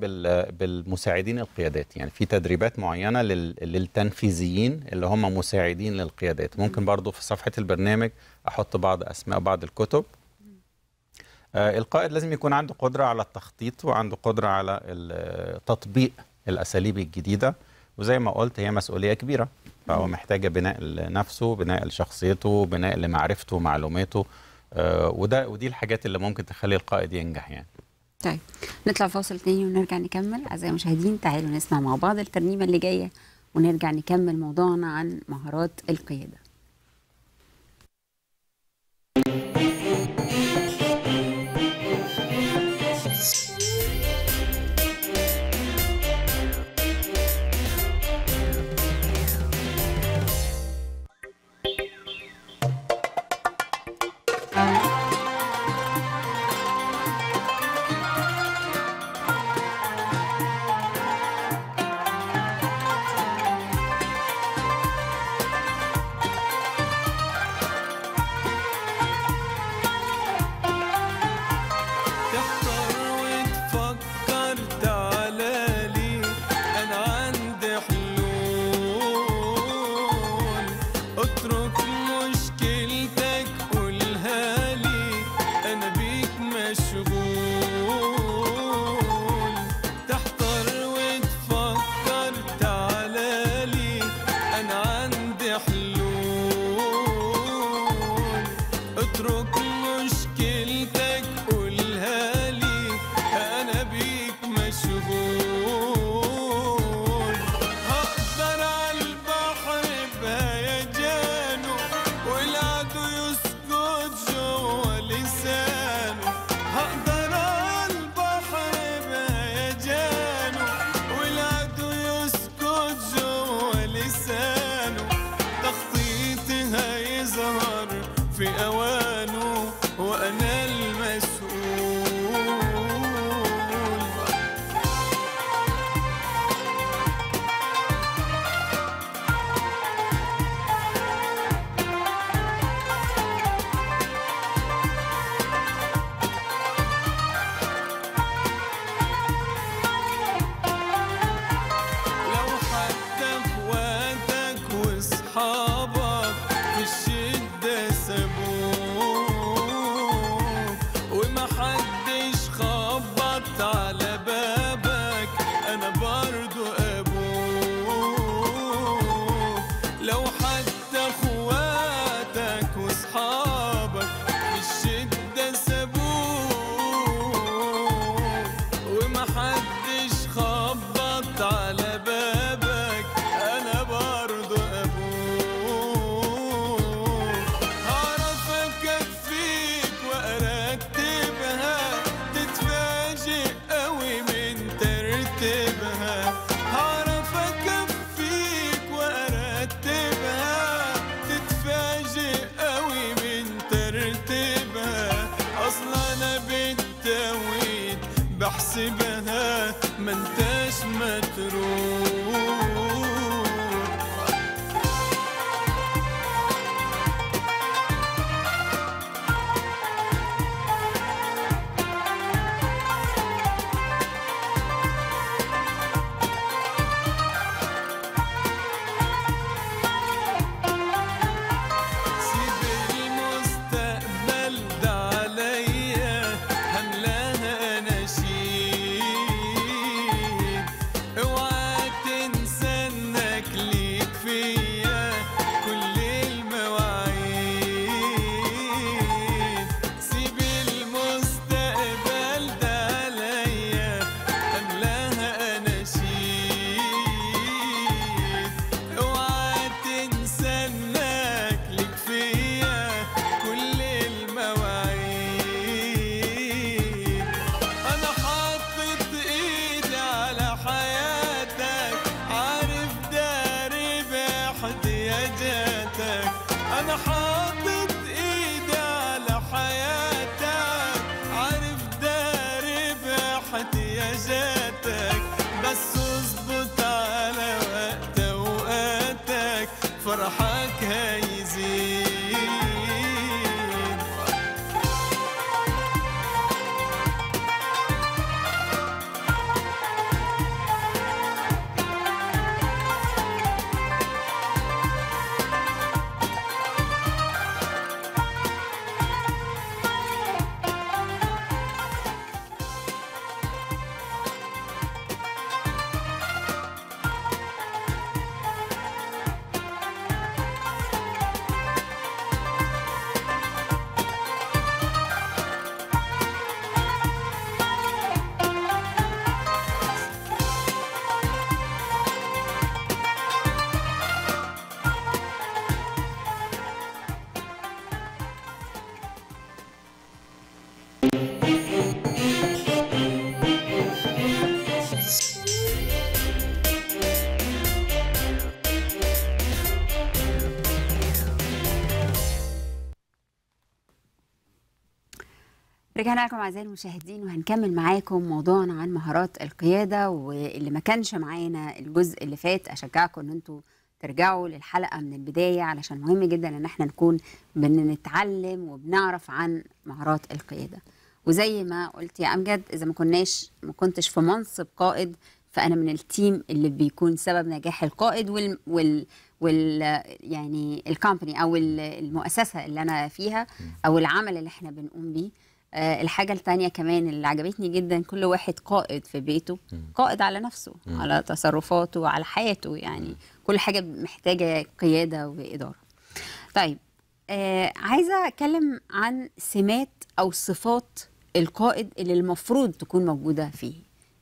بالمساعدين القيادات يعني في تدريبات معينه للتنفيذيين اللي هم مساعدين للقيادات ممكن برضو في صفحه البرنامج احط بعض اسماء بعض الكتب آه، القائد لازم يكون عنده قدره على التخطيط وعنده قدره على تطبيق الاساليب الجديده وزي ما قلت هي مسؤوليه كبيره فهو محتاجه بناء لنفسه بناء لشخصيته بناء لمعرفته ومعلوماته آه، وده ودي الحاجات اللي ممكن تخلي القائد ينجح يعني طيب نطلع فاصل تاني ونرجع نكمل اعزائي المشاهدين تعالوا نسمع مع بعض الترنيمه اللي جايه ونرجع نكمل موضوعنا عن مهارات القياده. رجعنا لكم اعزائي المشاهدين وهنكمل معاكم موضوعنا عن مهارات القياده واللي ما كانش معانا الجزء اللي فات اشجعكم ان انتم ترجعوا للحلقه من البدايه علشان مهم جدا ان احنا نكون بنتعلم وبنعرف عن مهارات القياده وزي ما قلت يا امجد اذا ما كناش ما كنتش في منصب قائد فانا من التيم اللي بيكون سبب نجاح القائد وال, وال وال يعني الكومباني او المؤسسه اللي انا فيها او العمل اللي احنا بنقوم بيه آه، الحاجه الثانيه كمان اللي عجبتني جدا كل واحد قائد في بيته قائد على نفسه على تصرفاته على حياته يعني كل حاجه محتاجه قياده واداره طيب آه عايزه اتكلم عن سمات او صفات القائد اللي المفروض تكون موجوده فيه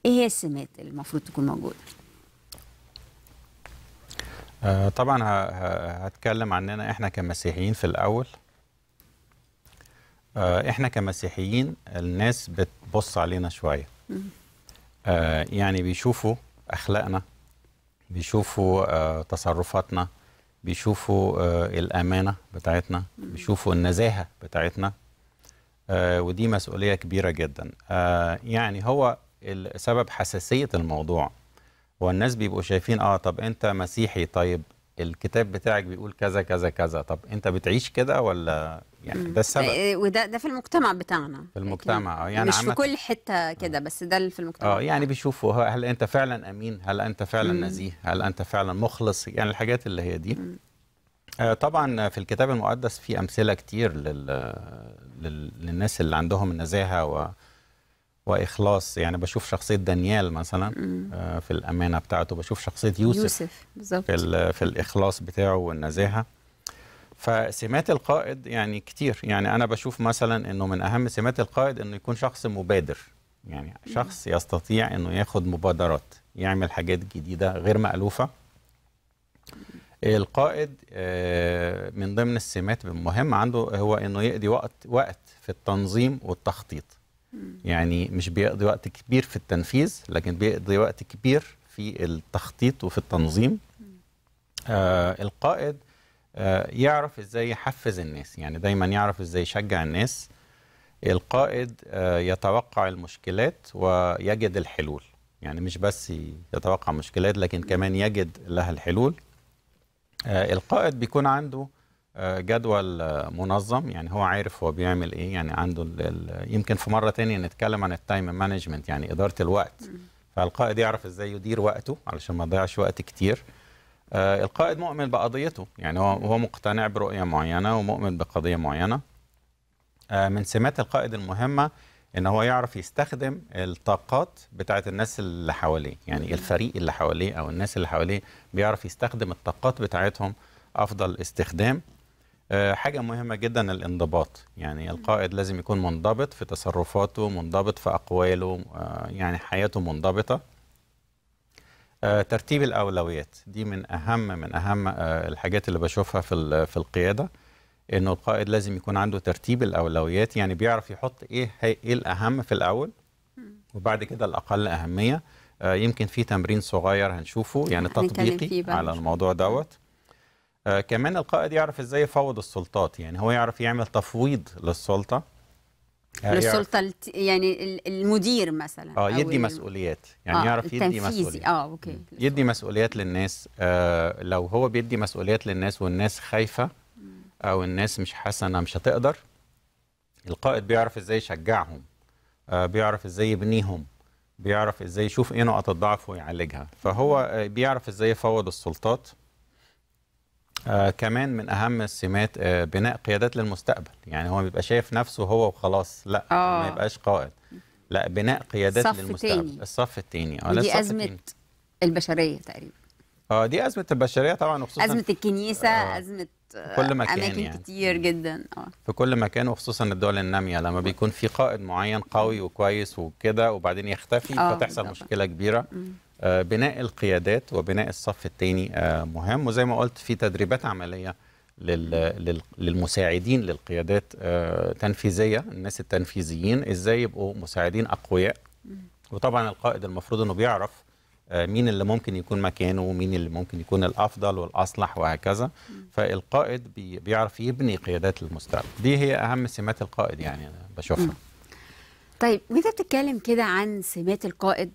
ايه هي السمات اللي المفروض تكون موجوده آه طبعا هتكلم عننا احنا كمسيحيين في الاول آه، احنا كمسيحيين الناس بتبص علينا شويه آه يعني بيشوفوا اخلاقنا بيشوفوا آه تصرفاتنا بيشوفوا آه الامانه بتاعتنا بيشوفوا النزاهه بتاعتنا آه، ودي مسؤوليه كبيره جدا آه، يعني هو سبب حساسيه الموضوع والناس بيبقوا شايفين اه طب انت مسيحي طيب الكتاب بتاعك بيقول كذا كذا كذا طب انت بتعيش كده ولا يعني ده السبب إيه، وده ده في المجتمع بتاعنا في المجتمع اه يعني مش في كل حته كده آه. بس ده في المجتمع اه يعني بيشوفوا هل انت فعلا امين هل انت فعلا مم. نزيه هل انت فعلا مخلص يعني الحاجات اللي هي دي آه طبعا في الكتاب المقدس في امثله كتير لل... لل... للناس اللي عندهم النزاهه و... واخلاص يعني بشوف شخصيه دانيال مثلا آه في الامانه بتاعته بشوف شخصيه يوسف, يوسف في في الاخلاص بتاعه والنزاهه فسمات القائد يعني كتير يعني انا بشوف مثلا انه من اهم سمات القائد انه يكون شخص مبادر يعني شخص يستطيع انه ياخد مبادرات يعمل حاجات جديده غير مالوفه القائد آه، من ضمن السمات المهم عنده هو انه يقضي وقت وقت في التنظيم والتخطيط يعني مش بيقضي وقت كبير في التنفيذ لكن بيقضي وقت كبير في التخطيط وفي التنظيم آه القائد آه يعرف ازاي يحفز الناس يعني دايما يعرف ازاي يشجع الناس القائد آه يتوقع المشكلات ويجد الحلول يعني مش بس يتوقع مشكلات لكن كمان يجد لها الحلول آه القائد بيكون عنده جدول منظم يعني هو عارف هو بيعمل ايه يعني عنده الـ الـ يمكن في مره تانية نتكلم عن التايم مانجمنت يعني اداره الوقت فالقائد يعرف ازاي يدير وقته علشان ما يضيعش وقت كتير آه، القائد مؤمن بقضيته يعني هو هو مقتنع برؤيه معينه ومؤمن بقضيه معينه آه، من سمات القائد المهمه ان هو يعرف يستخدم الطاقات بتاعه الناس اللي حواليه يعني الفريق اللي حواليه او الناس اللي حواليه بيعرف يستخدم الطاقات بتاعتهم افضل استخدام آه، حاجة مهمة جدا الانضباط يعني القائد لازم يكون منضبط في تصرفاته منضبط في أقواله آه، يعني حياته منضبطة آه، ترتيب الأولويات دي من أهم من أهم الحاجات اللي بشوفها في في القيادة إنه القائد لازم يكون عنده ترتيب الأولويات يعني بيعرف يحط إيه إيه الأهم في الأول وبعد كده الأقل أهمية يمكن في تمرين صغير هنشوفه يعني تطبيقي على الموضوع دوت آه كمان القائد يعرف ازاي يفوض السلطات يعني هو يعرف يعمل تفويض للسلطه آه، للسلطه يعني المدير مثلا اه يدي مسؤوليات يعني آه يعرف يدي مسؤوليات اه اوكي يدي مسؤوليات للناس آه لو هو بيدي مسؤوليات للناس والناس خايفه او الناس مش حاسه انها مش هتقدر القائد بيعرف ازاي يشجعهم آه بيعرف ازاي يبنيهم بيعرف ازاي يشوف ايه نقط الضعف ويعالجها فهو آه، بيعرف ازاي يفوض السلطات آه كمان من اهم السمات آه بناء قيادات للمستقبل يعني هو بيبقى شايف نفسه هو وخلاص لا آه. ما يبقاش قائد لا بناء قيادات صف للمستقبل تاني. الصف الثاني اه دي ازمه تاني. البشريه تقريبا اه دي ازمه البشريه طبعا وخصوصا ازمه الكنيسه آه ازمه كل آه، مكان اماكن يعني. كتير جدا اه في كل مكان وخصوصا الدول الناميه لما بيكون في قائد معين قوي وكويس وكده وبعدين يختفي آه، فتحصل مشكله كبيره م. آه، بناء القيادات وبناء الصف الثاني آه، مهم وزي ما قلت في تدريبات عمليه للمساعدين للقيادات آه، تنفيذيه الناس التنفيذيين ازاي يبقوا مساعدين اقوياء وطبعا القائد المفروض انه بيعرف مين اللي ممكن يكون مكانه ومين اللي ممكن يكون الافضل والاصلح وهكذا فالقائد بيعرف يبني قيادات المستقبل دي هي اهم سمات القائد يعني انا بشوفها طيب وانت بتتكلم كده عن سمات القائد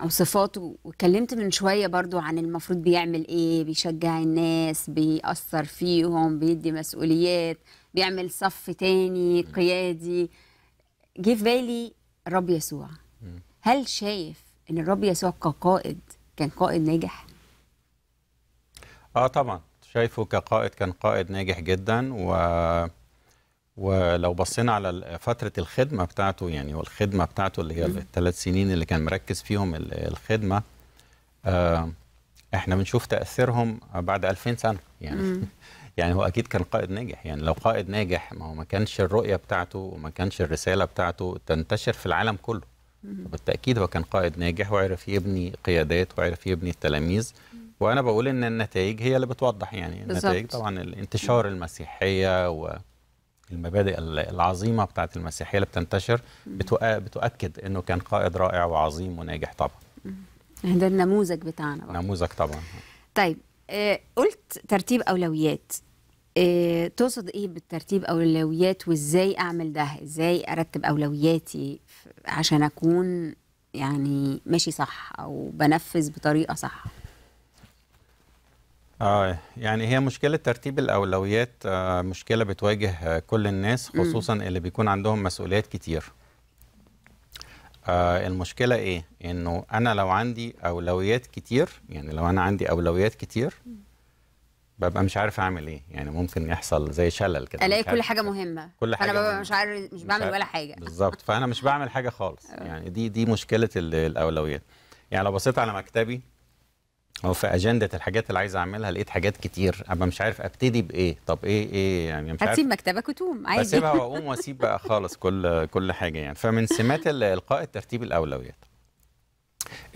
او صفاته واتكلمت من شويه برضو عن المفروض بيعمل ايه بيشجع الناس بيأثر فيهم بيدي مسؤوليات بيعمل صف تاني قيادي جه في بالي الرب يسوع هل شايف ان الرب يسوع كقائد كان قائد ناجح اه طبعا شايفه كقائد كان قائد ناجح جدا و ولو بصينا على فتره الخدمه بتاعته يعني والخدمه بتاعته اللي هي الثلاث سنين اللي كان مركز فيهم الخدمه آه، احنا بنشوف تاثيرهم بعد 2000 سنه يعني يعني هو اكيد كان قائد ناجح يعني لو قائد ناجح ما هو ما كانش الرؤيه بتاعته وما كانش الرساله بتاعته تنتشر في العالم كله بالتاكيد هو كان قائد ناجح وعرف يبني قيادات وعرف يبني التلاميذ وانا بقول ان النتائج هي اللي بتوضح يعني النتائج طبعا الانتشار المسيحيه و المبادئ العظيمه بتاعه المسيحيه اللي بتنتشر بتؤكد انه كان قائد رائع وعظيم وناجح طبعا ده النموذج بتاعنا بقى. نموذج طبعا طيب آه، قلت ترتيب اولويات آه، تقصد ايه بالترتيب اولويات وازاي اعمل ده ازاي ارتب اولوياتي عشان اكون يعني ماشي صح او بنفذ بطريقه صح اه يعني هي مشكله ترتيب الاولويات آه، مشكله بتواجه آه، كل الناس خصوصا م. اللي بيكون عندهم مسؤوليات كتير آه، المشكله ايه انه انا لو عندي اولويات كتير يعني لو انا عندي اولويات كتير ببقى مش عارف اعمل ايه يعني ممكن يحصل زي شلل كده الاقي كل حاجه مهمه كل حاجه انا ببقى مش عارف مش بعمل مش ولا حاجه بالظبط فانا مش بعمل حاجه خالص يعني دي دي مشكله الاولويات يعني لو بصيت على مكتبي او في اجنده الحاجات اللي عايز اعملها لقيت حاجات كتير ابقى مش عارف ابتدي بايه طب ايه ايه يعني مش عارف هتسيب مكتبك وتقوم عادي هسيبها واقوم واسيب بقى خالص كل كل حاجه يعني فمن سمات القاء الترتيب الاولويات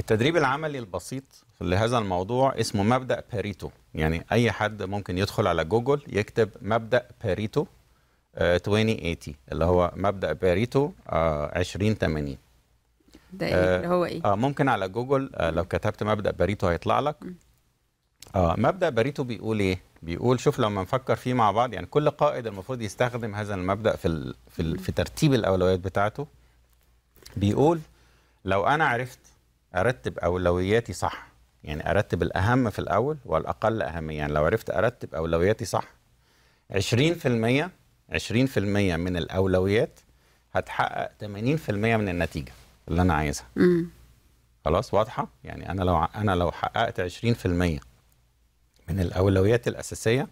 التدريب العملي البسيط لهذا الموضوع اسمه مبدا باريتو يعني اي حد ممكن يدخل على جوجل يكتب مبدا باريتو آه، 2080 اللي هو مبدا باريتو آه، 2080 ده ايه اللي آه، هو ايه آه ممكن على جوجل آه لو كتبت مبدا باريتو هيطلع لك آه مبدا باريتو بيقول ايه بيقول شوف لما نفكر فيه مع بعض يعني كل قائد المفروض يستخدم هذا المبدا في ال في, ال في ترتيب الاولويات بتاعته بيقول لو انا عرفت ارتب اولوياتي صح يعني ارتب الاهم في الاول والاقل اهميه يعني لو عرفت ارتب اولوياتي صح 20% 20% من الاولويات هتحقق 80% من النتيجه اللي انا عايزها م. خلاص واضحه يعني انا لو انا لو حققت 20% من الاولويات الاساسيه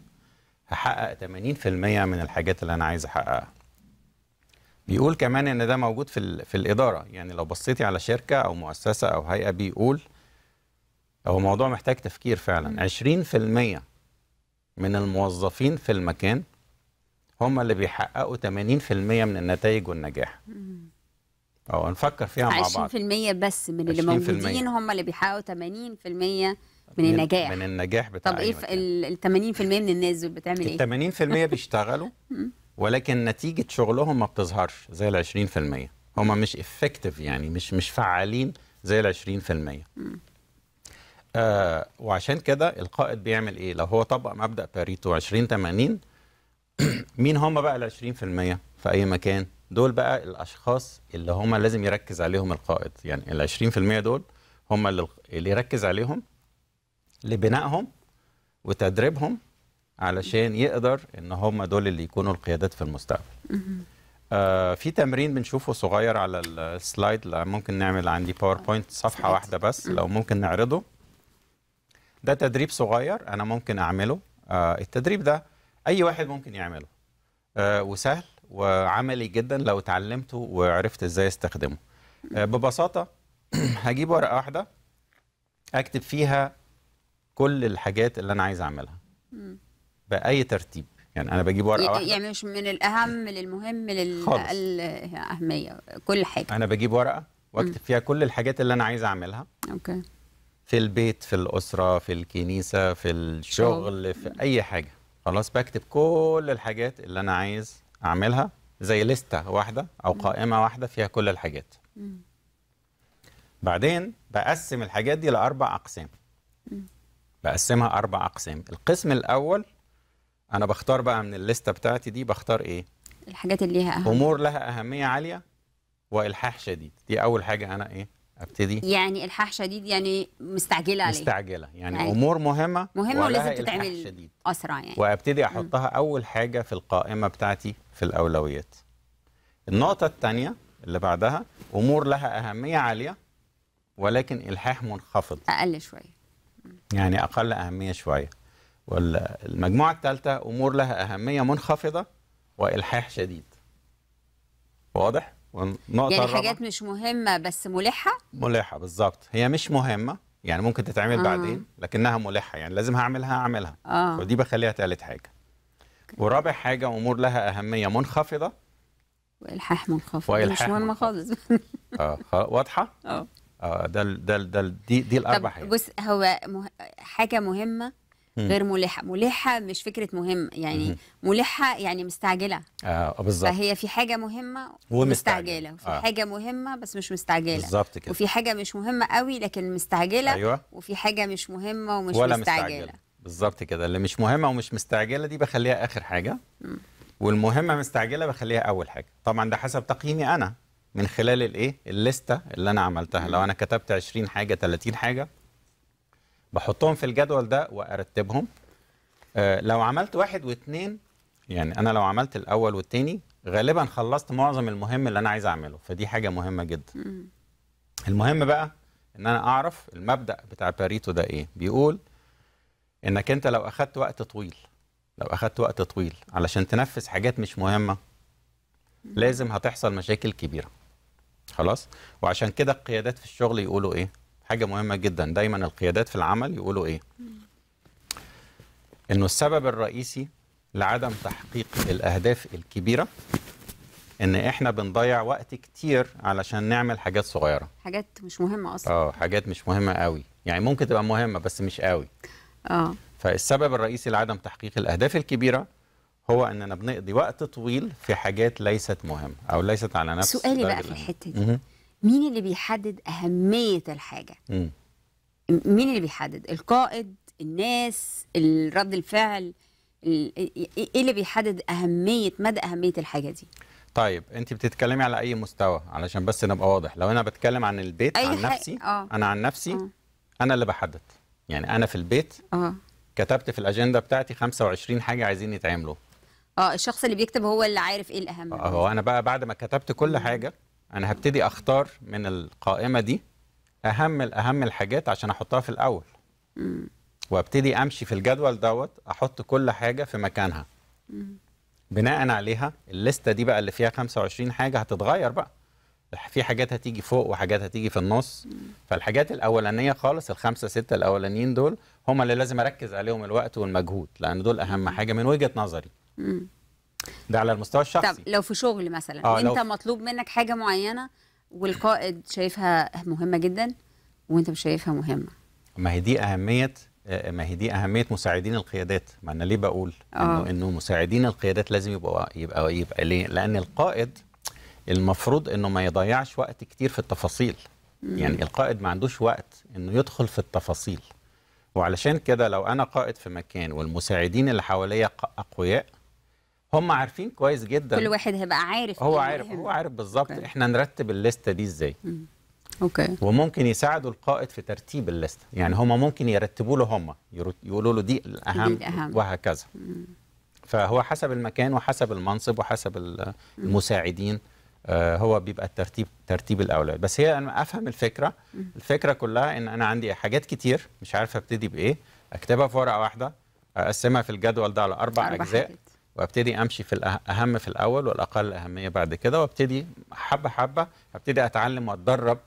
هحقق 80% من الحاجات اللي انا عايز احققها بيقول كمان ان ده موجود في في الاداره يعني لو بصيتي على شركه او مؤسسه او هيئه بيقول هو موضوع محتاج تفكير فعلا 20% من الموظفين في المكان هم اللي بيحققوا 80% من النتائج والنجاح او هنفكر فيها مع بعض 20% بس من اللي موجودين هم اللي بيحققوا 80% من, من النجاح من النجاح بتاع طب ايه أيوة، ال 80% من الناس دول بتعمل ايه؟ ال 80% بيشتغلوا ولكن نتيجه شغلهم ما بتظهرش زي ال 20% هم مش افكتيف يعني مش مش فعالين زي ال 20% آه وعشان كده القائد بيعمل ايه؟ لو هو طبق مبدا باريتو 20 80 مين هم بقى ال 20% في اي مكان؟ دول بقى الاشخاص اللي هم لازم يركز عليهم القائد يعني ال 20% دول هم اللي يركز عليهم لبنائهم وتدريبهم علشان يقدر ان هم دول اللي يكونوا القيادات في المستقبل آه في تمرين بنشوفه صغير على السلايد ممكن نعمل عندي باوربوينت صفحه واحده بس لو ممكن نعرضه ده تدريب صغير انا ممكن اعمله آه التدريب ده اي واحد ممكن يعمله آه وسهل وعملي جدا لو اتعلمته وعرفت ازاي استخدمه آه، ببساطه هجيب ورقه واحده اكتب فيها كل الحاجات اللي انا عايز اعملها باي ترتيب يعني انا بجيب ورقه واحده يعني مش من الاهم للمهم للاقل اهميه كل حاجه انا بجيب ورقه واكتب فيها كل الحاجات اللي انا عايز اعملها اوكي في البيت في الاسره في الكنيسه في الشغل في اي حاجه خلاص بكتب كل الحاجات اللي انا عايز اعملها زي لستة واحدة او قائمة واحدة فيها كل الحاجات بعدين بقسم الحاجات دي لاربع اقسام بقسمها اربع اقسام القسم الاول انا بختار بقى من الليستة بتاعتي دي بختار ايه الحاجات اللي ليها اهمية امور لها اهمية عالية والحاح شديد دي اول حاجة انا ايه ابتدي يعني الحاح شديد يعني مستعجله عليه مستعجله يعني, يعني امور مهمه مهمه ولازم تتعمل شديد اسرع يعني وابتدي احطها م. اول حاجه في القائمه بتاعتي في الأولويات النقطة الثانية اللي بعدها أمور لها أهمية عالية ولكن إلحاح منخفض أقل شوية يعني أقل أهمية شوية والمجموعة الثالثة أمور لها أهمية منخفضة وإلحاح شديد واضح؟ والنقطة يعني حاجات مش مهمة بس ملحة؟ ملحة بالظبط هي مش مهمة يعني ممكن تتعمل آه. بعدين لكنها ملحة يعني لازم هعملها هعملها آه. ودي بخليها ثالث حاجة ورابع حاجه امور لها اهميه منخفضه والحاح منخفض والحاح مش مهمه خالص اه واضحه اه اه ده ده ده دي دي الاربع حاجات بص هو مه... حاجه مهمه غير ملحه ملحه مش فكره مهمة يعني ملحه يعني مستعجله اه بالظبط فهي في حاجه مهمه ومستعجله وفي آه. حاجه مهمه بس مش مستعجله بالظبط كده وفي حاجه مش مهمه قوي لكن مستعجله أيوة. وفي حاجه مش مهمه ومش ولا مستعجله, مستعجلة. بالظبط كده اللي مش مهمه ومش مستعجله دي بخليها اخر حاجه والمهمه مستعجله بخليها اول حاجه طبعا ده حسب تقييمي انا من خلال الايه الليسته اللي انا عملتها لو انا كتبت 20 حاجه 30 حاجه بحطهم في الجدول ده وارتبهم آه لو عملت واحد واثنين يعني انا لو عملت الاول والثاني غالبا خلصت معظم المهم اللي انا عايز اعمله فدي حاجه مهمه جدا المهم بقى ان انا اعرف المبدا بتاع باريتو ده ايه بيقول انك انت لو اخذت وقت طويل لو اخذت وقت طويل علشان تنفذ حاجات مش مهمه لازم هتحصل مشاكل كبيره خلاص وعشان كده القيادات في الشغل يقولوا ايه حاجه مهمه جدا دايما القيادات في العمل يقولوا ايه انه السبب الرئيسي لعدم تحقيق الاهداف الكبيره ان احنا بنضيع وقت كتير علشان نعمل حاجات صغيره حاجات مش مهمه اصلا اه حاجات مش مهمه قوي يعني ممكن تبقى مهمه بس مش قوي اه فالسبب الرئيسي لعدم تحقيق الاهداف الكبيره هو اننا بنقضي وقت طويل في حاجات ليست مهمه او ليست على نفس سؤالي بقى في الحته دي مين اللي بيحدد اهميه الحاجه مين اللي بيحدد القائد الناس رد الفعل إيه-،, ايه اللي بيحدد اهميه مدى اهميه الحاجه دي طيب انت بتتكلمي على اي مستوى علشان بس نبقى واضح لو انا بتكلم عن البيت عن نفسي آه. انا عن نفسي أوه. انا اللي بحدد يعني انا في البيت اه كتبت في الاجنده بتاعتي 25 حاجه عايزين يتعملوا اه الشخص اللي بيكتب هو اللي عارف ايه الاهم اه هو انا بقى بعد ما كتبت كل حاجه انا هبتدي اختار من القائمه دي اهم الاهم الحاجات عشان احطها في الاول امم وابتدي امشي في الجدول دوت احط كل حاجه في مكانها مم. بناء عليها الليسته دي بقى اللي فيها 25 حاجه هتتغير بقى في حاجات هتيجي فوق وحاجات هتيجي في النص فالحاجات الاولانيه خالص الخمسه سته الاولانيين دول هم اللي لازم اركز عليهم الوقت والمجهود لان دول اهم حاجه من وجهه نظري ده على المستوى الشخصي طب لو في شغل مثلا آه انت مطلوب منك حاجه معينه والقائد شايفها مهمه جدا وانت مش شايفها مهمه ما هي دي اهميه ما هي دي اهميه مساعدين القيادات ما انا ليه بقول انه آه. انه مساعدين القيادات لازم يبقوا يبقى يبقى ليه لان القائد المفروض انه ما يضيعش وقت كتير في التفاصيل يعني القائد ما عندوش وقت انه يدخل في التفاصيل وعلشان كده لو انا قائد في مكان والمساعدين اللي حواليا اقوياء هم عارفين كويس جدا كل واحد هيبقى عارف هو إيه عارف هو عارف بالظبط احنا نرتب الليسته دي ازاي اوكي وممكن يساعدوا القائد في ترتيب الليسته يعني هم ممكن يرتبوا له هم يقولوا له دي الاهم, دي الأهم. وهكذا مم. فهو حسب المكان وحسب المنصب وحسب المساعدين آه، هو بيبقى الترتيب ترتيب الاولويات بس هي انا افهم الفكره الفكره كلها ان انا عندي حاجات كتير مش عارف ابتدي بايه اكتبها في ورقه واحده اقسمها في الجدول ده على اربع, أربع اجزاء حاجات. وابتدي امشي في الاهم في الاول والاقل اهميه بعد كده وابتدي حبه حبه ابتدي اتعلم واتدرب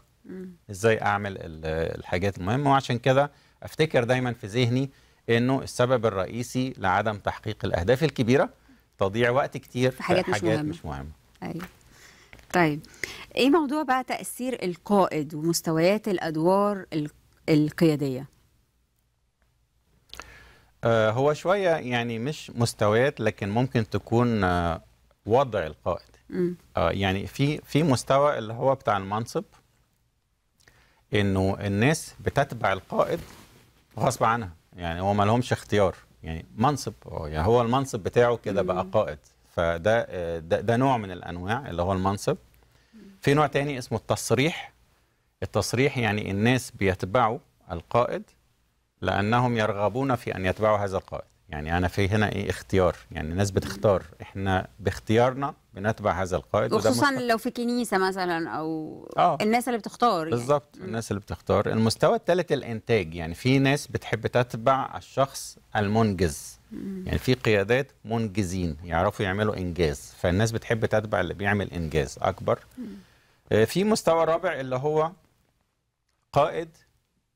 ازاي اعمل الحاجات المهمه وعشان كده افتكر دايما في ذهني انه السبب الرئيسي لعدم تحقيق الاهداف الكبيره تضييع وقت كتير في حاجات, في حاجات مش مهمه, مش مهمة. أيوة. طيب ايه موضوع بقى تأثير القائد ومستويات الأدوار القيادية؟ آه، هو شوية يعني مش مستويات لكن ممكن تكون آه، وضع القائد م. آه يعني في في مستوى اللي هو بتاع المنصب انه الناس بتتبع القائد غصب عنها يعني هو ما لهمش اختيار يعني منصب آه، يعني هو المنصب بتاعه كده بقى قائد فده ده, ده نوع من الانواع اللي هو المنصب في نوع تاني اسمه التصريح التصريح يعني الناس بيتبعوا القائد لأنهم يرغبون في أن يتبعوا هذا القائد يعني أنا في هنا إيه اختيار يعني الناس بتختار إحنا باختيارنا بنتبع هذا القائد وخصوصا لو في كنيسة مثلا أو آه. الناس اللي بتختار يعني. بالظبط يعني. الناس اللي بتختار المستوى الثالث الإنتاج يعني في ناس بتحب تتبع الشخص المنجز يعني في قيادات منجزين يعرفوا يعملوا إنجاز فالناس بتحب تتبع اللي بيعمل إنجاز أكبر آه، في مستوى رابع اللي هو قائد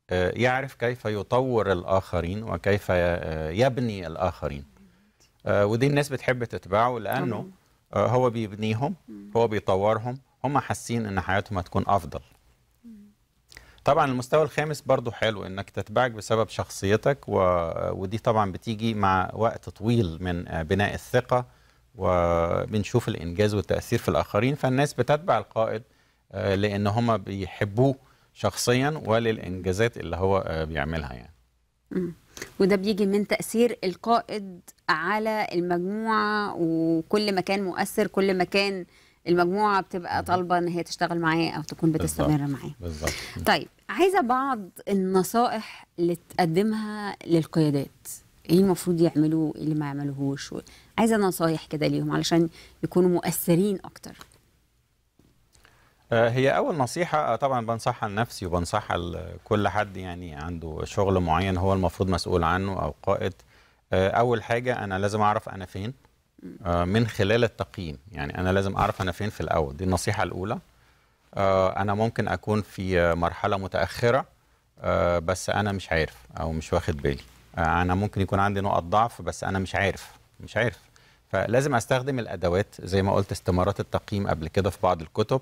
آه، يعرف كيف يطور الآخرين وكيف آه، يبني الآخرين ودي الناس بتحب تتبعه لأنه هو بيبنيهم هو بيطورهم هم حاسين ان حياتهم هتكون افضل طبعا المستوى الخامس برضو حلو انك تتبعك بسبب شخصيتك ودي طبعا بتيجي مع وقت طويل من بناء الثقه وبنشوف الانجاز والتاثير في الاخرين فالناس بتتبع القائد آه، لان هم بيحبوه شخصيا وللانجازات اللي هو آه، بيعملها يعني وده بيجي من تاثير القائد على المجموعه وكل ما كان مؤثر كل ما كان المجموعه بتبقى طالبه ان هي تشتغل معاه او تكون بتستمر معاه بالظبط طيب عايزه بعض النصائح اللي تقدمها للقيادات ايه المفروض يعملوا ايه اللي ما يعملوهوش عايزه نصايح كده ليهم علشان يكونوا مؤثرين اكتر آه، هي اول نصيحه آه، طبعا بنصحها لنفسي وبنصحها لكل حد يعني عنده شغل معين هو المفروض مسؤول عنه او قائد آه، اول حاجه انا لازم اعرف انا فين من خلال التقييم يعني انا لازم اعرف انا فين في الاول دي النصيحه الاولى انا ممكن اكون في مرحله متاخره بس انا مش عارف او مش واخد بالي انا ممكن يكون عندي نقط ضعف بس انا مش عارف مش عارف فلازم استخدم الادوات زي ما قلت استمارات التقييم قبل كده في بعض الكتب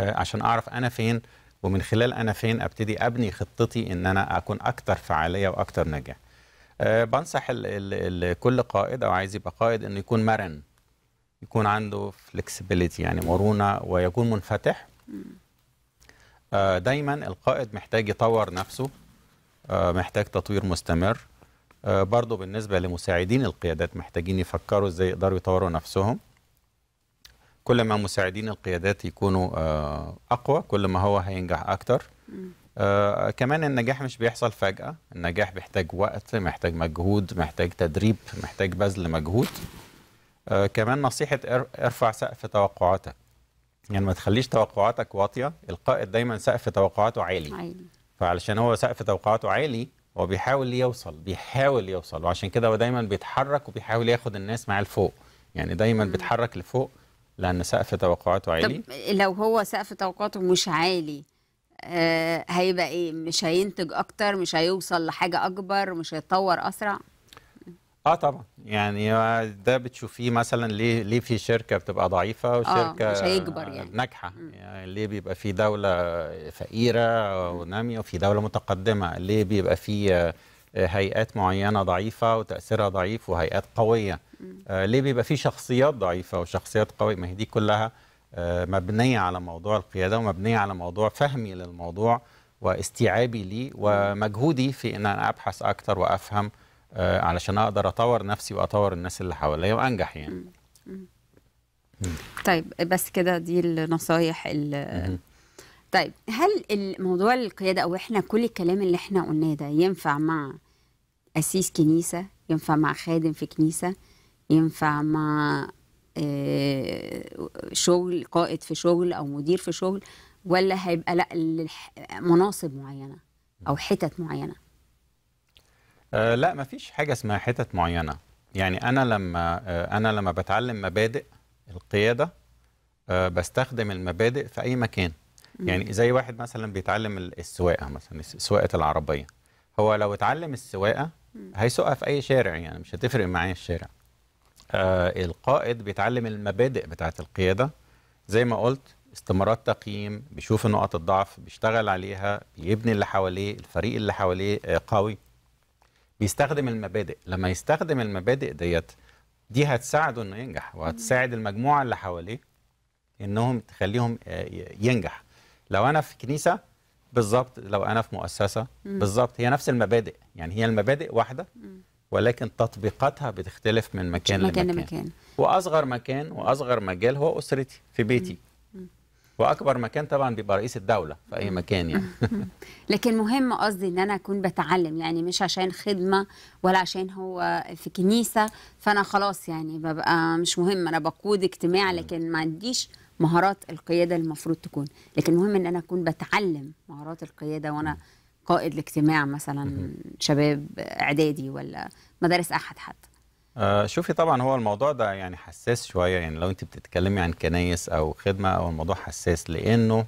آه، عشان اعرف انا فين ومن خلال انا فين ابتدي ابني خطتي ان انا اكون اكثر فعاليه واكثر نجاح آه، بنصح الـ الـ كل قائد او عايز يبقى قائد انه يكون مرن يكون عنده فلكسبيليتي يعني مرونه ويكون منفتح آه، دايما القائد محتاج يطور نفسه محتاج تطوير مستمر برضه بالنسبه لمساعدين القيادات محتاجين يفكروا ازاي يقدروا يطوروا نفسهم كل ما مساعدين القيادات يكونوا آه، اقوى كل ما هو هينجح اكتر آه، كمان النجاح مش بيحصل فجأة النجاح بيحتاج وقت محتاج مجهود محتاج تدريب محتاج بذل مجهود آه، كمان نصيحة ارفع سقف توقعاتك يعني ما تخليش توقعاتك واطية القائد دايما سقف توقعاته عالي فعلشان هو سقف توقعاته عالي هو بيحاول يوصل بيحاول يوصل وعشان كده هو دايما بيتحرك وبيحاول ياخد الناس معاه لفوق يعني دايما بيتحرك لفوق لأن سقف توقعاته عالي طب لو هو سقف توقعاته مش عالي آه هيبقى إيه مش هينتج أكتر مش هيوصل لحاجة أكبر مش هيتطور أسرع اه طبعا يعني ده بتشوفيه مثلا ليه ليه في شركه بتبقى ضعيفه آه، وشركه آه مش هيكبر يعني ناجحه يعني ليه بيبقى في دوله فقيره وناميه وفي دوله متقدمه ليه بيبقى في هيئات معينه ضعيفه وتاثيرها ضعيف وهيئات قويه آه، ليه بيبقى في شخصيات ضعيفه وشخصيات قويه ما هي دي كلها آه، مبنيه على موضوع القياده ومبنيه على موضوع فهمي للموضوع واستيعابي ليه ومجهودي في ان انا ابحث اكتر وافهم آه، علشان اقدر اطور نفسي واطور الناس اللي حواليا وانجح يعني. طيب بس كده دي النصايح اللي طيب هل الموضوع القياده او احنا كل الكلام اللي احنا قلناه ده ينفع مع قسيس كنيسه ينفع مع خادم في كنيسه ينفع مع آه، شغل قائد في شغل او مدير في شغل ولا هيبقى لا مناصب معينه او حتت معينه أه لا ما فيش حاجه اسمها حتت معينه يعني انا لما آه، انا لما بتعلم مبادئ القياده أه بستخدم المبادئ في اي مكان يعني زي واحد مثلا بيتعلم السواقه مثلا سواقه العربيه هو لو اتعلم السواقه هيسوقها في اي شارع يعني مش هتفرق معاه الشارع آه القائد بيتعلم المبادئ بتاعه القياده زي ما قلت استمارات تقييم بيشوف نقط الضعف بيشتغل عليها بيبني اللي حواليه الفريق اللي حواليه آه، قوي بيستخدم المبادئ لما يستخدم المبادئ ديت دي هتساعده انه ينجح وهتساعد المجموعه اللي حواليه انهم تخليهم آه، ينجح لو انا في كنيسه بالظبط لو انا في مؤسسه بالظبط هي نفس المبادئ يعني هي المبادئ واحده ولكن تطبيقاتها بتختلف من مكان, مكان لمكان مكان. واصغر مكان واصغر مجال هو اسرتي في بيتي واكبر مكان طبعا بيبقى رئيس الدوله في اي مكان يعني لكن مهم قصدي ان انا اكون بتعلم يعني مش عشان خدمه ولا عشان هو في كنيسه فانا خلاص يعني ببقى مش مهم انا بقود اجتماع لكن ما عنديش مهارات القياده المفروض تكون لكن مهم ان انا اكون بتعلم مهارات القياده وانا قائد لاجتماع مثلا شباب اعدادي ولا مدارس احد حتى آه شوفي طبعا هو الموضوع ده يعني حساس شويه يعني لو انت بتتكلمي عن كنايس او خدمه او الموضوع حساس لانه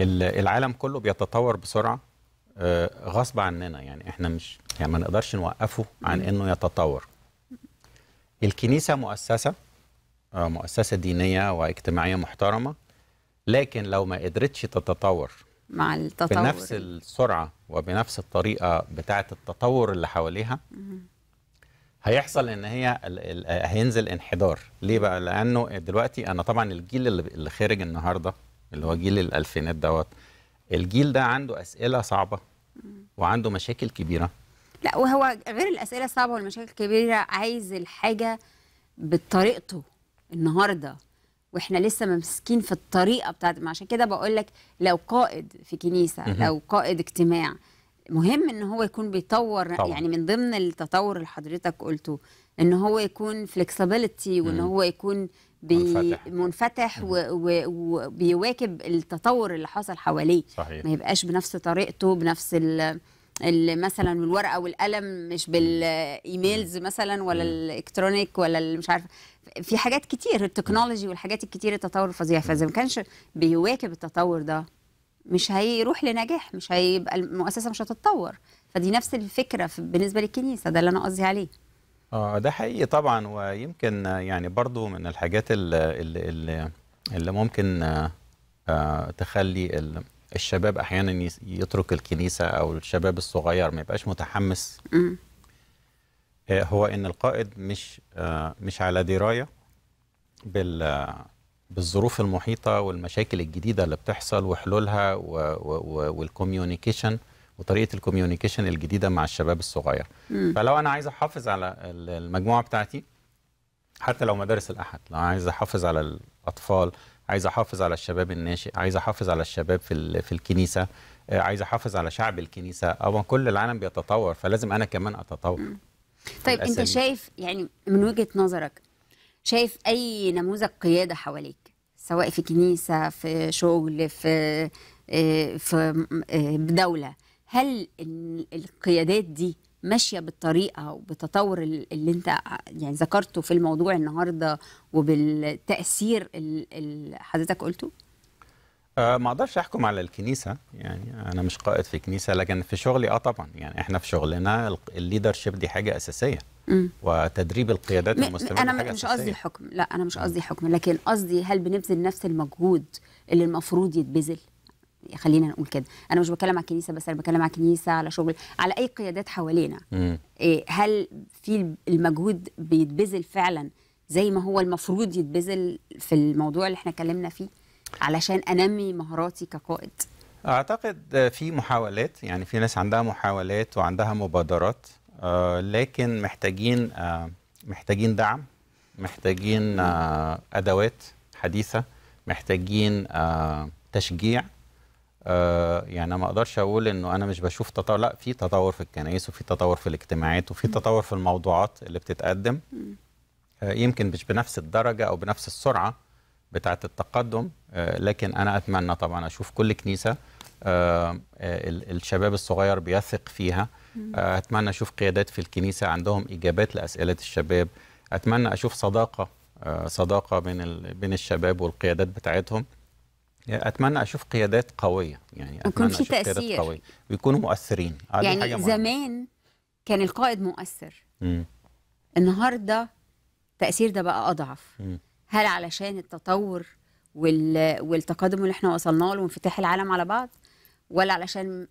العالم كله بيتطور بسرعه آه غصب عننا يعني احنا مش يعني ما نقدرش نوقفه عن انه يتطور الكنيسه مؤسسه آه، مؤسسه دينيه واجتماعيه محترمه لكن لو ما قدرتش تتطور مع التطور بنفس السرعه وبنفس الطريقه بتاعه التطور اللي حواليها هيحصل ان هي هينزل انحدار ليه بقى لانه دلوقتي انا طبعا الجيل اللي خارج النهارده اللي هو جيل الالفينات دوت الجيل ده عنده اسئله صعبه وعنده مشاكل كبيره لا وهو غير الاسئله الصعبه والمشاكل الكبيره عايز الحاجه بطريقته النهارده واحنا لسه ممسكين في الطريقه بتاعت ما عشان كده بقول لك لو قائد في كنيسه لو قائد اجتماع مهم ان هو يكون بيطور طبعا. يعني من ضمن التطور اللي حضرتك قلته ان هو يكون فلكسبيليتي وان هو يكون بي منفتح, منفتح وبيواكب التطور اللي حصل حواليه صحيح. ما يبقاش بنفس طريقته بنفس ال مثلا الورقه والقلم مش بالايميلز مثلا ولا الالكترونيك ولا مش عارفه في حاجات كتير التكنولوجي والحاجات الكتير التطور الفظيع فاذا ما كانش بيواكب التطور ده مش هيروح لنجاح مش هيبقى المؤسسه مش هتتطور فدي نفس الفكره بالنسبه للكنيسه ده اللي انا قصدي عليه اه ده حقيقي طبعا ويمكن يعني برضو من الحاجات اللي اللي, اللي ممكن آه، تخلي الشباب احيانا يترك الكنيسه او الشباب الصغير ما يبقاش متحمس هو ان القائد مش آه، مش على درايه بال آه، بالظروف المحيطه والمشاكل الجديده اللي بتحصل وحلولها والكوميونيكيشن وطريقه الكوميونيكيشن الجديده مع الشباب الصغير م. فلو انا عايز احافظ على المجموعه بتاعتي حتى لو مدارس الاحد لو عايز احافظ على الاطفال عايز احافظ على الشباب الناشئ عايز احافظ على الشباب في في الكنيسه آه، عايز احافظ على شعب الكنيسه او كل العالم بيتطور فلازم انا كمان اتطور م. طيب انت شايف يعني من وجهه نظرك شايف اي نموذج قياده حواليك سواء في كنيسه في شغل في آه، في آه، دوله هل القيادات دي ماشيه بالطريقه وبتطور اللي انت آه، يعني ذكرته في الموضوع النهارده وبالتاثير اللي حضرتك قلته؟ آه، ما اقدرش احكم على الكنيسه يعني انا مش قائد في كنيسه لكن في شغلي اه طبعا يعني احنا في شغلنا الليدر شيب دي حاجه اساسيه وتدريب القيادات المستمره انا حاجة مش قصدي حكم لا انا مش قصدي حكم لكن قصدي هل بنبذل نفس المجهود اللي المفروض يتبذل خلينا نقول كده انا مش بتكلم على الكنيسه بس انا بتكلم على كنيسه على شغل على اي قيادات حوالينا إيه هل في المجهود بيتبذل فعلا زي ما هو المفروض يتبذل في الموضوع اللي احنا اتكلمنا فيه علشان انمي مهاراتي كقائد اعتقد في محاولات يعني في ناس عندها محاولات وعندها مبادرات آه، لكن محتاجين آه، محتاجين دعم محتاجين آه، ادوات حديثه محتاجين تشجيع يعني ما اقدرش اقول انه انا مش بشوف تطور لا في تطور في الكنائس وفي تطور في الاجتماعات وفي تطور في الموضوعات اللي بتتقدم يمكن مش بنفس الدرجه او بنفس السرعه بتاعت التقدم آه، لكن انا اتمنى طبعا اشوف كل كنيسه آه، آه، الشباب الصغير بيثق فيها اتمنى اشوف قيادات في الكنيسه عندهم اجابات لاسئله الشباب اتمنى اشوف صداقه صداقه بين بين الشباب والقيادات بتاعتهم اتمنى اشوف قيادات قويه يعني اتمنى في اشوف تأثير. قيادات قويه ويكونوا مؤثرين يعني حاجة زمان كان القائد مؤثر مم. النهارده التاثير ده بقى اضعف مم. هل علشان التطور والتقدم اللي احنا وصلنا له وانفتاح العالم على بعض ولا علشان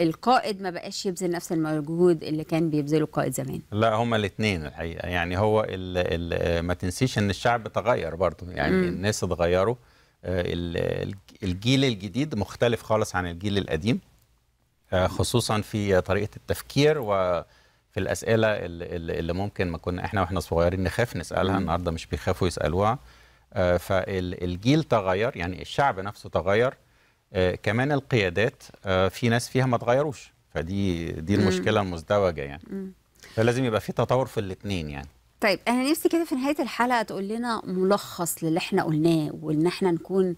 القائد ما بقاش يبذل نفس المجهود اللي كان بيبذله القائد زمان لا هما الاثنين الحقيقه يعني هو الـ الـ ما تنسيش ان الشعب تغير برضه يعني مم. الناس اتغيروا آه، الجيل الجديد مختلف خالص عن الجيل القديم آه، خصوصا في طريقه التفكير و في الاسئله اللي, اللي ممكن ما كنا احنا واحنا صغيرين نخاف نسالها النهارده مش بيخافوا يسالوها آه، فالجيل تغير يعني الشعب نفسه تغير آه، كمان القيادات آه، في ناس فيها ما تغيروش فدي دي المشكله المزدوجه يعني فلازم يبقى في تطور في الاثنين يعني طيب انا نفسي كده في نهايه الحلقه تقول لنا ملخص للي احنا قلناه وان احنا نكون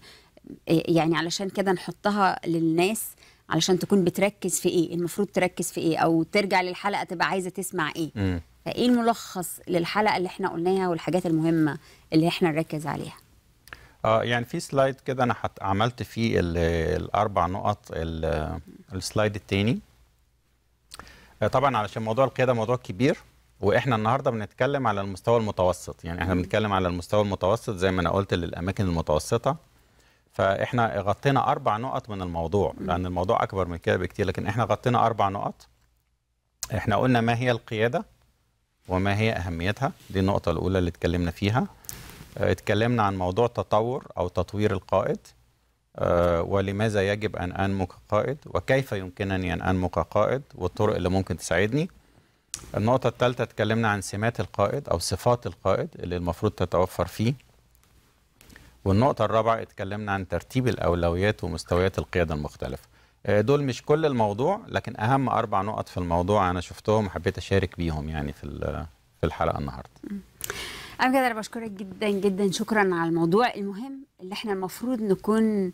يعني علشان كده نحطها للناس علشان تكون بتركز في ايه المفروض تركز في ايه او ترجع للحلقه تبقى عايزه تسمع ايه م. فايه الملخص للحلقه اللي احنا قلناها والحاجات المهمه اللي احنا نركز عليها اه يعني في سلايد كده انا حت عملت فيه الاربع نقط السلايد الثاني آه، طبعا علشان موضوع القياده موضوع كبير واحنا النهارده بنتكلم على المستوى المتوسط يعني احنا بنتكلم على المستوى المتوسط زي ما انا قلت للاماكن المتوسطه فاحنا غطينا اربع نقط من الموضوع لان الموضوع اكبر من كده بكتير لكن احنا غطينا اربع نقط احنا قلنا ما هي القياده وما هي اهميتها دي النقطه الاولى اللي اتكلمنا فيها آه، اتكلمنا عن موضوع تطور او تطوير القائد آه، ولماذا يجب ان انمو كقائد وكيف يمكنني ان انمو كقائد والطرق اللي ممكن تساعدني النقطة الثالثة اتكلمنا عن سمات القائد أو صفات القائد اللي المفروض تتوفر فيه والنقطة الرابعة اتكلمنا عن ترتيب الأولويات ومستويات القيادة المختلفة آه، دول مش كل الموضوع لكن أهم أربع نقط في الموضوع أنا شفتهم وحبيت أشارك بيهم يعني في في الحلقة النهاردة أمجد أنا بشكرك جدا جدا شكرا على الموضوع المهم اللي احنا المفروض نكون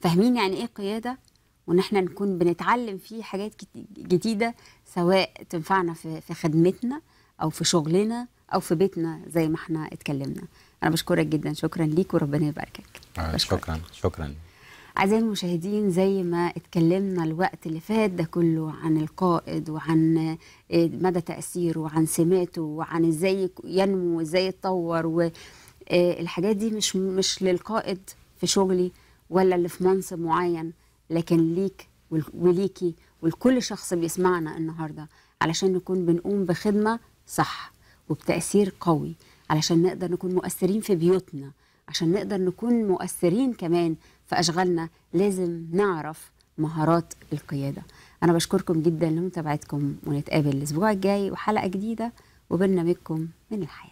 فاهمين يعني إيه قيادة وإن احنا نكون بنتعلم فيه حاجات جديدة سواء تنفعنا في خدمتنا أو في شغلنا أو في بيتنا زي ما احنا اتكلمنا انا بشكرك جدا شكرا ليك وربنا يباركك آه، شكرا شكرا أعزائي المشاهدين زي ما اتكلمنا الوقت اللي فات ده كله عن القائد وعن آه، مدى تأثيره وعن سماته وعن ازاي ينمو وازاي يتطور والحاجات آه، دي مش مش للقائد في شغلي ولا اللي في منصب معين لكن ليك وليكي ولكل شخص بيسمعنا النهارده علشان نكون بنقوم بخدمة صح وبتأثير قوي علشان نقدر نكون مؤثرين في بيوتنا عشان نقدر نكون مؤثرين كمان في أشغالنا لازم نعرف مهارات القيادة أنا بشكركم جدا لمتابعتكم ونتقابل الأسبوع الجاي وحلقة جديدة وبرنامجكم من الحياة